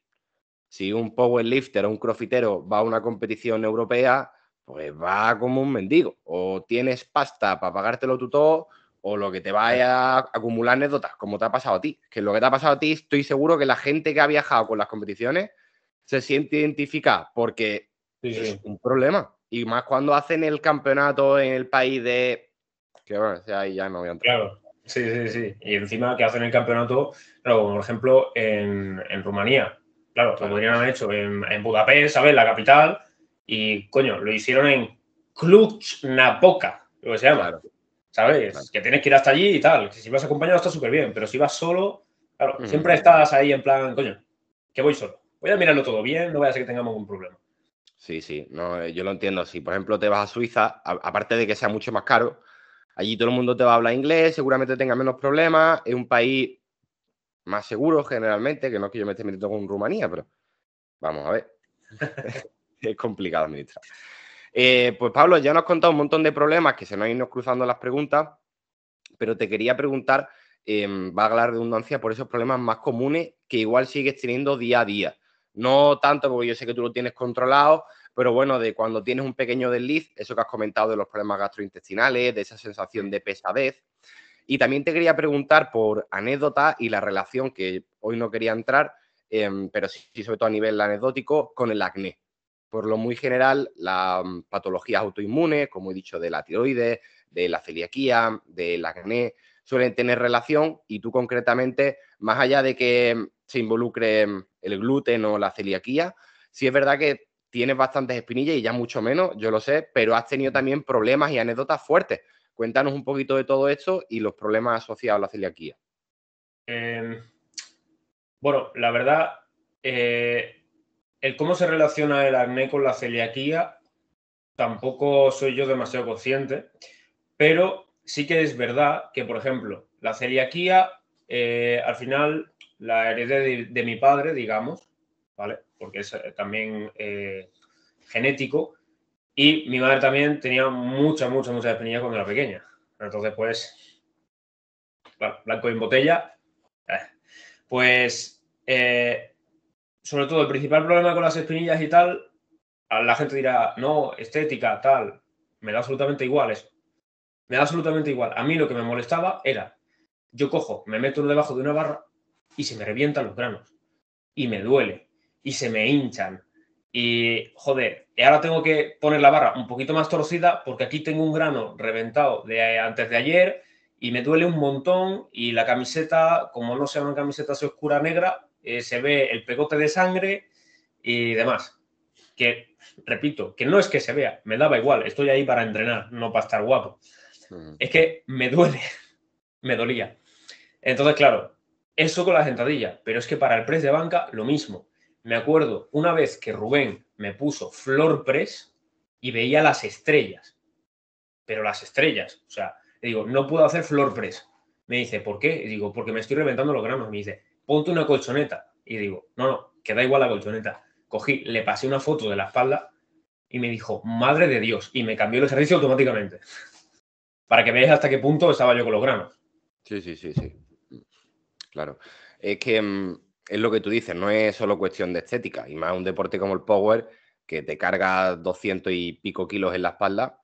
Si un powerlifter o un crofitero va a una competición europea, pues va como un mendigo. O tienes pasta para pagártelo tú todo, o lo que te vaya a acumular anécdotas, como te ha pasado a ti. Que lo que te ha pasado a ti, estoy seguro que la gente que ha viajado con las competiciones se siente identificada porque es un problema. Y más cuando hacen el campeonato en el país de. Que bueno, ahí ya no voy a entrar. Claro, sí, sí, sí. Y encima que hacen el campeonato, por ejemplo en, en Rumanía. Claro, pues lo podrían hecho en, Budapest, ¿sabes? La capital. Y coño, lo hicieron en Cluj Napoca, lo que se llama. ¿sabes? Que tienes que ir hasta allí y tal. Si vas acompañado está súper bien, pero si vas solo, claro, siempre estás ahí en plan, coño, que voy solo. Voy a mirarlo todo bien, no vaya a ser que tengamos algún problema. Sí, sí, eh, yo lo entiendo. Si, por ejemplo, te vas a Suiza, aparte de que sea mucho más caro, allí todo el mundo te va a hablar inglés, seguramente tenga menos problemas, es un país más seguro generalmente, que no es que yo me esté metiendo con Rumanía, pero vamos a ver. es complicado administrar. Eh, pues Pablo, ya nos has contado un montón de problemas que se nos han ido cruzando las preguntas, pero te quería preguntar, em, valga va la redundancia, por esos problemas más comunes que igual sigues teniendo día a día. No tanto porque yo sé que tú lo tienes controlado, pero bueno, de cuando tienes un pequeño desliz, eso que has comentado de los problemas gastrointestinales, de esa sensación de pesadez. Y también te quería preguntar por anécdota y la relación que hoy no quería entrar, em, pero sí, sobre todo a nivel anecdótico, con el acné por lo muy general, las mm, patologías autoinmunes, como he dicho, de la tiroides, de la celiaquía, de la acné, suelen tener relación y tú concretamente, más allá de que mm, se involucre mm, el gluten o la celiaquía, sí es verdad que tienes bastantes espinillas y ya mucho menos, yo lo sé, pero has tenido también problemas y anécdotas fuertes. Cuéntanos un poquito de todo esto y los problemas asociados a la celiaquía. Em, bueno, la verdad, eh, el cómo se relaciona el acné con la celiaquía tampoco soy yo demasiado consciente, pero sí que es verdad que, por ejemplo, la celiaquía, eh, al final, la heredé de, mi padre, digamos, ¿vale? Porque es eh, también eh, genético, y mi madre también tenía muchas, muchas, muchas experiencias cuando era pequeña. Entonces, pues, blanco en botella, pues sobre todo, el principal problema con las espinillas y tal, la gente dirá, no, estética, tal, me da absolutamente igual eso. Me da absolutamente igual. A mí lo que me molestaba era, yo cojo, me meto debajo de una barra y se me revientan los granos. Y me duele. Y se me hinchan. Y, joder, ahora tengo que poner la barra un poquito más torcida porque aquí tengo un grano reventado de antes de ayer y me duele un montón y la camiseta, como no sea una camiseta así oscura negra, eh, se ve el pegote de sangre y demás. Que, repito, que no es que se vea, me daba igual, estoy ahí para entrenar, no para estar guapo. Es que me duele, me dolía. Entonces, claro, eso con la sentadilla pero es que para el press de banca lo mismo. Me acuerdo una vez que Rubén me puso floor press y veía las estrellas, pero las estrellas, o sea, le digo, no puedo hacer floor press. Me dice, ¿por qué? Y digo, porque me estoy reventando los granos. Me dice, ponte una colchoneta. Y digo, no, no, que da igual la colchoneta. Cogí, le pasé una foto de la espalda y me dijo, madre de Dios, y me cambió el ejercicio automáticamente. Para que veáis hasta qué punto estaba yo con los granos. Sí, sí, sí, sí. Claro. Es que mm, es lo que tú dices, no es solo cuestión de estética, y más un deporte como el power, que te carga 200 y pico kilos en la espalda.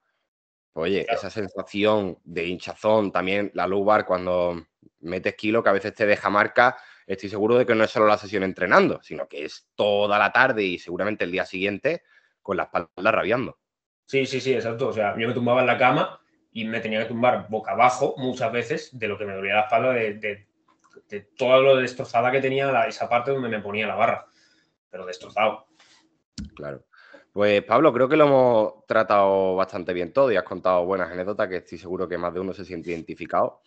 Pues oye, esa sensación de hinchazón, también la lumbar cuando metes kilos, que a veces te deja marca, estoy seguro de que no es solo la sesión entrenando, sino que es toda la tarde y seguramente el día siguiente con la espalda rabiando. Sí, sí, sí, exacto. O sea, yo me tumbaba en la cama y me tenía que tumbar boca abajo muchas veces de lo que me dolía la espalda, de, todo lo destrozada que tenía esa parte donde me ponía la barra, pero destrozado. Claro. Pues Pablo, creo que lo hemos tratado bastante bien todo y has contado buenas anécdotas que estoy seguro que más de uno se siente identificado.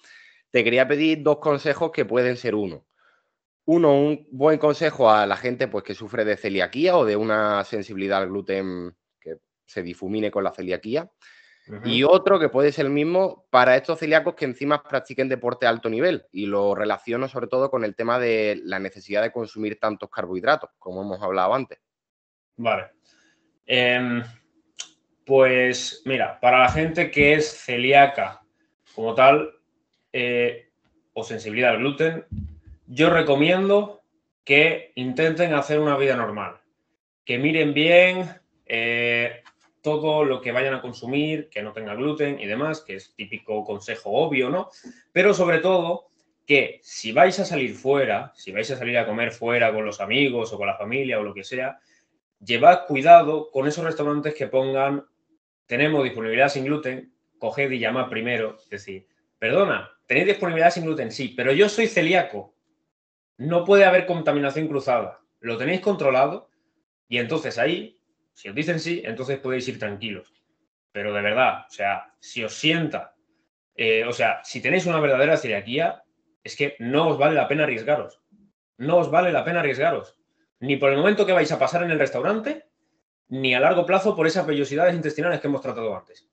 Te quería pedir dos consejos que pueden ser uno uno, un buen consejo a la gente pues, que sufre de celiaquía o de una sensibilidad al gluten que se difumine con la celiaquía. Y otro que puede ser el mismo para estos celíacos que encima practiquen deporte a alto nivel. Y lo relaciono sobre todo con el tema de la necesidad de consumir tantos carbohidratos, como hemos hablado antes. Vale. Em, pues mira, para la gente que es celíaca como tal eh, o sensibilidad al gluten, yo recomiendo que intenten hacer una vida normal, que miren bien eh, todo lo que vayan a consumir, que no tenga gluten y demás, que es típico consejo obvio, ¿no? Pero sobre todo que si vais a salir fuera, si vais a salir a comer fuera con los amigos o con la familia o lo que sea, llevad cuidado con esos restaurantes que pongan tenemos disponibilidad sin gluten, coged y llamad primero, es decir, perdona, tenéis disponibilidad sin gluten, sí, pero yo soy celíaco, no puede haber contaminación cruzada. Lo tenéis controlado y entonces ahí, si os dicen sí, entonces podéis ir tranquilos. Pero de verdad, o sea, si os sienta, eh, o sea, si tenéis una verdadera celiaquía, es que no os vale la pena arriesgaros. No os vale la pena arriesgaros. Ni por el momento que vais a pasar en el restaurante, ni a largo plazo por esas vellosidades intestinales que hemos tratado antes.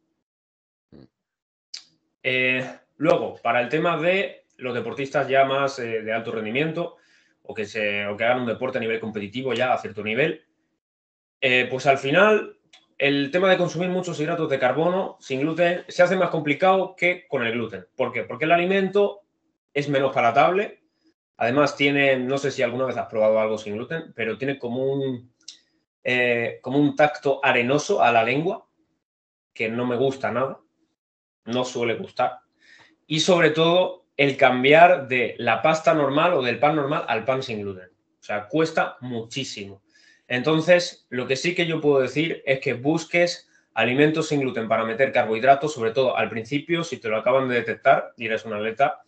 Mm. Eh, luego, para el tema de los deportistas ya más eh, de alto rendimiento o que, se, que hagan un deporte a nivel competitivo ya a cierto nivel, eh, pues al final el tema de consumir muchos hidratos de carbono sin gluten se hace más complicado que con el gluten. ¿Por qué? Porque el alimento es menos palatable. Además tiene, no sé si alguna vez has probado algo sin gluten, pero tiene como un, eh, como un tacto arenoso a la lengua, que no me gusta nada, no suele gustar. Y sobre todo el cambiar de la pasta normal o del pan normal al pan sin gluten. O sea, cuesta muchísimo. Entonces, lo que sí que yo puedo decir es que busques alimentos sin gluten para meter carbohidratos, sobre todo al principio, si te lo acaban de detectar y eres una atleta,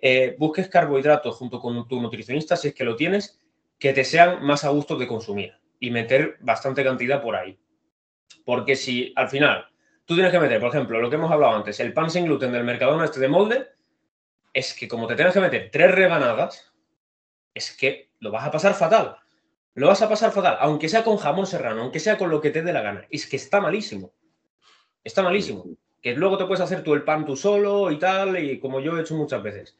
eh, busques carbohidratos junto con tu nutricionista, si es que lo tienes, que te sean más a gusto de consumir y meter bastante cantidad por ahí. Porque si al final tú tienes que meter, por ejemplo, lo que hemos hablado antes, el pan sin gluten del Mercadona este de molde, es que como te tengas que meter tres rebanadas, es que lo vas a pasar fatal. Lo vas a pasar fatal, aunque sea con jamón serrano, aunque sea con lo que te dé la gana. Es que está malísimo. Está malísimo. Que luego te puedes hacer tú el pan tú solo y tal, y como yo he hecho muchas veces.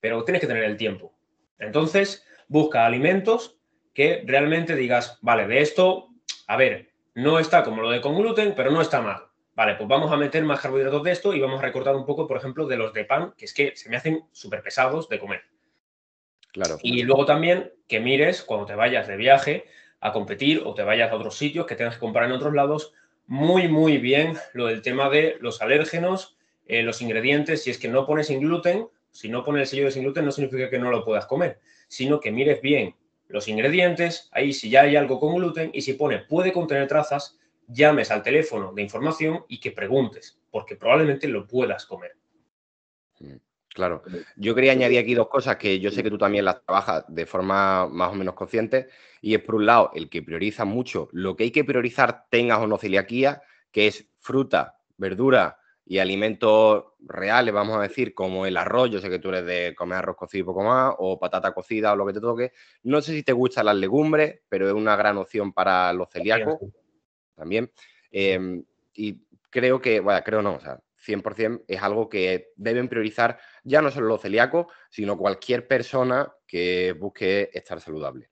Pero tienes que tener el tiempo. Entonces, busca alimentos que realmente digas, vale, de esto, a ver, no está como lo de con gluten, pero no está mal. Vale, pues vamos a meter más carbohidratos de esto y vamos a recortar un poco, por ejemplo, de los de pan, que es que se me hacen súper pesados de comer. Claro. Y luego también que mires cuando te vayas de viaje a competir o te vayas a otros sitios que tengas que comprar en otros lados, muy, muy bien lo del tema de los alérgenos, eh, los ingredientes, si es que no pones sin gluten, si no pones el sello de sin gluten no significa que no lo puedas comer, sino que mires bien los ingredientes, ahí si ya hay algo con gluten y si pone puede contener trazas, llames al teléfono de información y que preguntes, porque probablemente lo puedas comer. Mm, claro. Yo quería añadir aquí dos cosas que yo sé que tú también las trabajas de forma más o menos consciente. Y es, por un lado, el que prioriza mucho lo que hay que priorizar, tengas o no celiaquía, que es fruta, verdura y alimentos reales, vamos a decir, como el arroz. Yo sé que tú eres de comer arroz cocido y poco más, o patata cocida o lo que te toque. No sé si te gustan las legumbres, pero es una gran opción para los celíacos también. Em, y creo que, bueno, creo no, o sea, 100% es algo que deben priorizar ya no solo los celíacos, sino cualquier persona que busque estar saludable.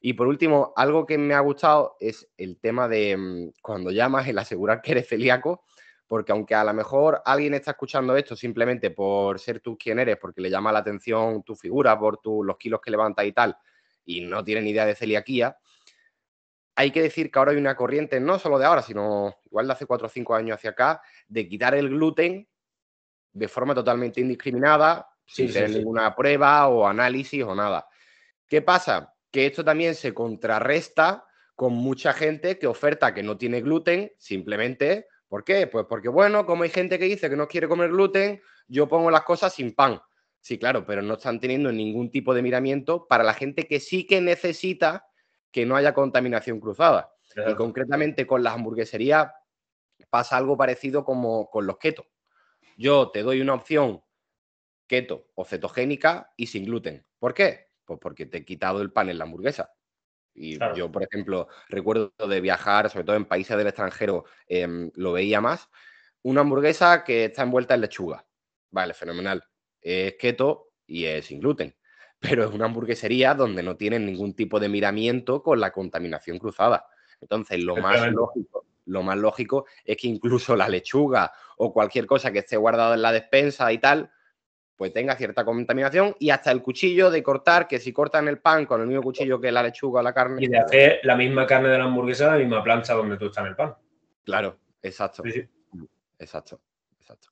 Y por último, algo que me ha gustado es el tema de mm, cuando llamas el asegurar que eres celíaco, porque aunque a lo mejor alguien está escuchando esto simplemente por ser tú quien eres, porque le llama la atención tu figura, por tus los kilos que levantas y tal, y no tiene ni idea de celiaquía, hay que decir que ahora hay una corriente, no solo de ahora, sino igual de hace 4 o 5 años hacia acá, de quitar el gluten de forma totalmente indiscriminada, sin tener ninguna prueba o análisis o nada. ¿Qué pasa? Que esto también se contrarresta con mucha gente que oferta que no tiene gluten, simplemente, ¿por qué? Pues porque, bueno, como hay gente que dice que no quiere comer gluten, yo pongo las cosas sin pan. Sí, claro, pero no están teniendo ningún tipo de miramiento para la gente que sí que necesita que no haya contaminación cruzada. Y concretamente con las hamburgueserías pasa algo parecido como con los keto. Yo te doy una opción keto o cetogénica y sin gluten. ¿Por qué? Pues porque te he quitado el pan en la hamburguesa. Y yo, por ejemplo, recuerdo de viajar, sobre todo en países del extranjero, em, lo veía más. Una hamburguesa que está envuelta en lechuga. Vale, fenomenal. Es keto y es sin gluten pero es una hamburguesería donde no tienen ningún tipo de miramiento con la contaminación cruzada. Entonces, lo más lógico, lo más lógico es que incluso la lechuga o cualquier cosa que esté guardada en la despensa y tal, pues tenga cierta contaminación y hasta el cuchillo de cortar, que si cortan el pan con el mismo cuchillo que la lechuga o la carne. Y de hacer la misma carne de la hamburguesa, la misma plancha donde tú estás en el pan. Claro, exacto. Exacto, exacto.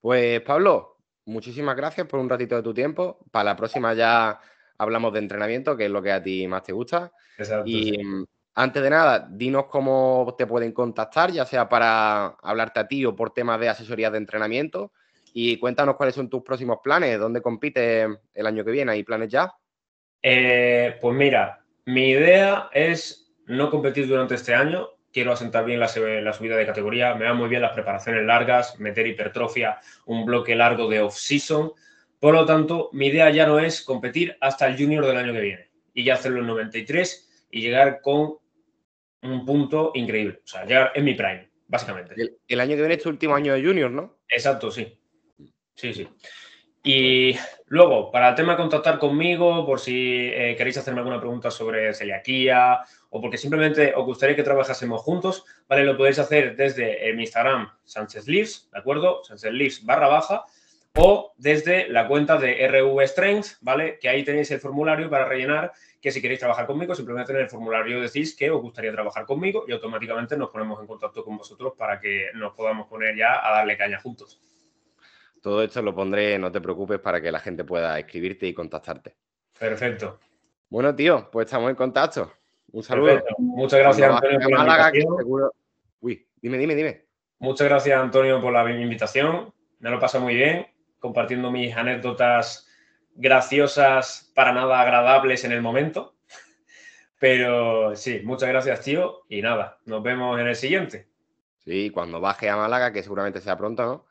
Pues Pablo, muchísimas gracias por un ratito de tu tiempo. Para la próxima ya hablamos de entrenamiento, que es lo que a ti más te gusta. Exacto, y mm, antes de nada, dinos cómo te pueden contactar, ya sea para hablarte a ti o por temas de asesoría de entrenamiento. Y cuéntanos cuáles son tus próximos planes, dónde compites el año que viene, ¿hay planes ya? Eh, pues mira, mi idea es no competir durante este año, quiero asentar bien la, subida de categoría, me van muy bien las preparaciones largas, meter hipertrofia, un bloque largo de off-season. Por lo tanto, mi idea ya no es competir hasta el junior del año que viene y ya hacerlo en 93 y llegar con un punto increíble. O sea, llegar en mi prime, básicamente. el año que viene es tu último año de junior, ¿no? Exacto, sí. Sí, sí. Y luego, para el tema de contactar conmigo, por si eh, queréis hacerme alguna pregunta sobre celiaquía o porque simplemente os gustaría que trabajásemos juntos, ¿vale? Lo podéis hacer desde eh, mi Instagram, Sánchez Leaves, ¿de acuerdo? Sánchez barra baja o desde la cuenta de RV Strength, ¿vale? Que ahí tenéis el formulario para rellenar, que si queréis trabajar conmigo, simplemente en el formulario decís que os gustaría trabajar conmigo y automáticamente nos ponemos en contacto con vosotros para que nos podamos poner ya a darle caña juntos. Todo esto lo pondré, no te preocupes, para que la gente pueda escribirte y contactarte. Perfecto. Bueno, tío, pues estamos en contacto. Un saludo. Muchas gracias, Antonio, por la invitación. Uy, dime, dime, dime. Muchas gracias, Antonio, por la invitación. Me lo paso muy bien compartiendo mis anécdotas graciosas, para nada agradables en el momento. Pero sí, muchas gracias, tío. Y nada, nos vemos en el siguiente. Sí, cuando baje a Málaga, que seguramente sea pronto, ¿no?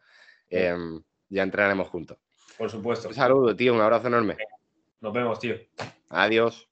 Em, ya entraremos juntos. Por supuesto. Un saludo, tío, un abrazo enorme. Nos vemos, tío. Adiós.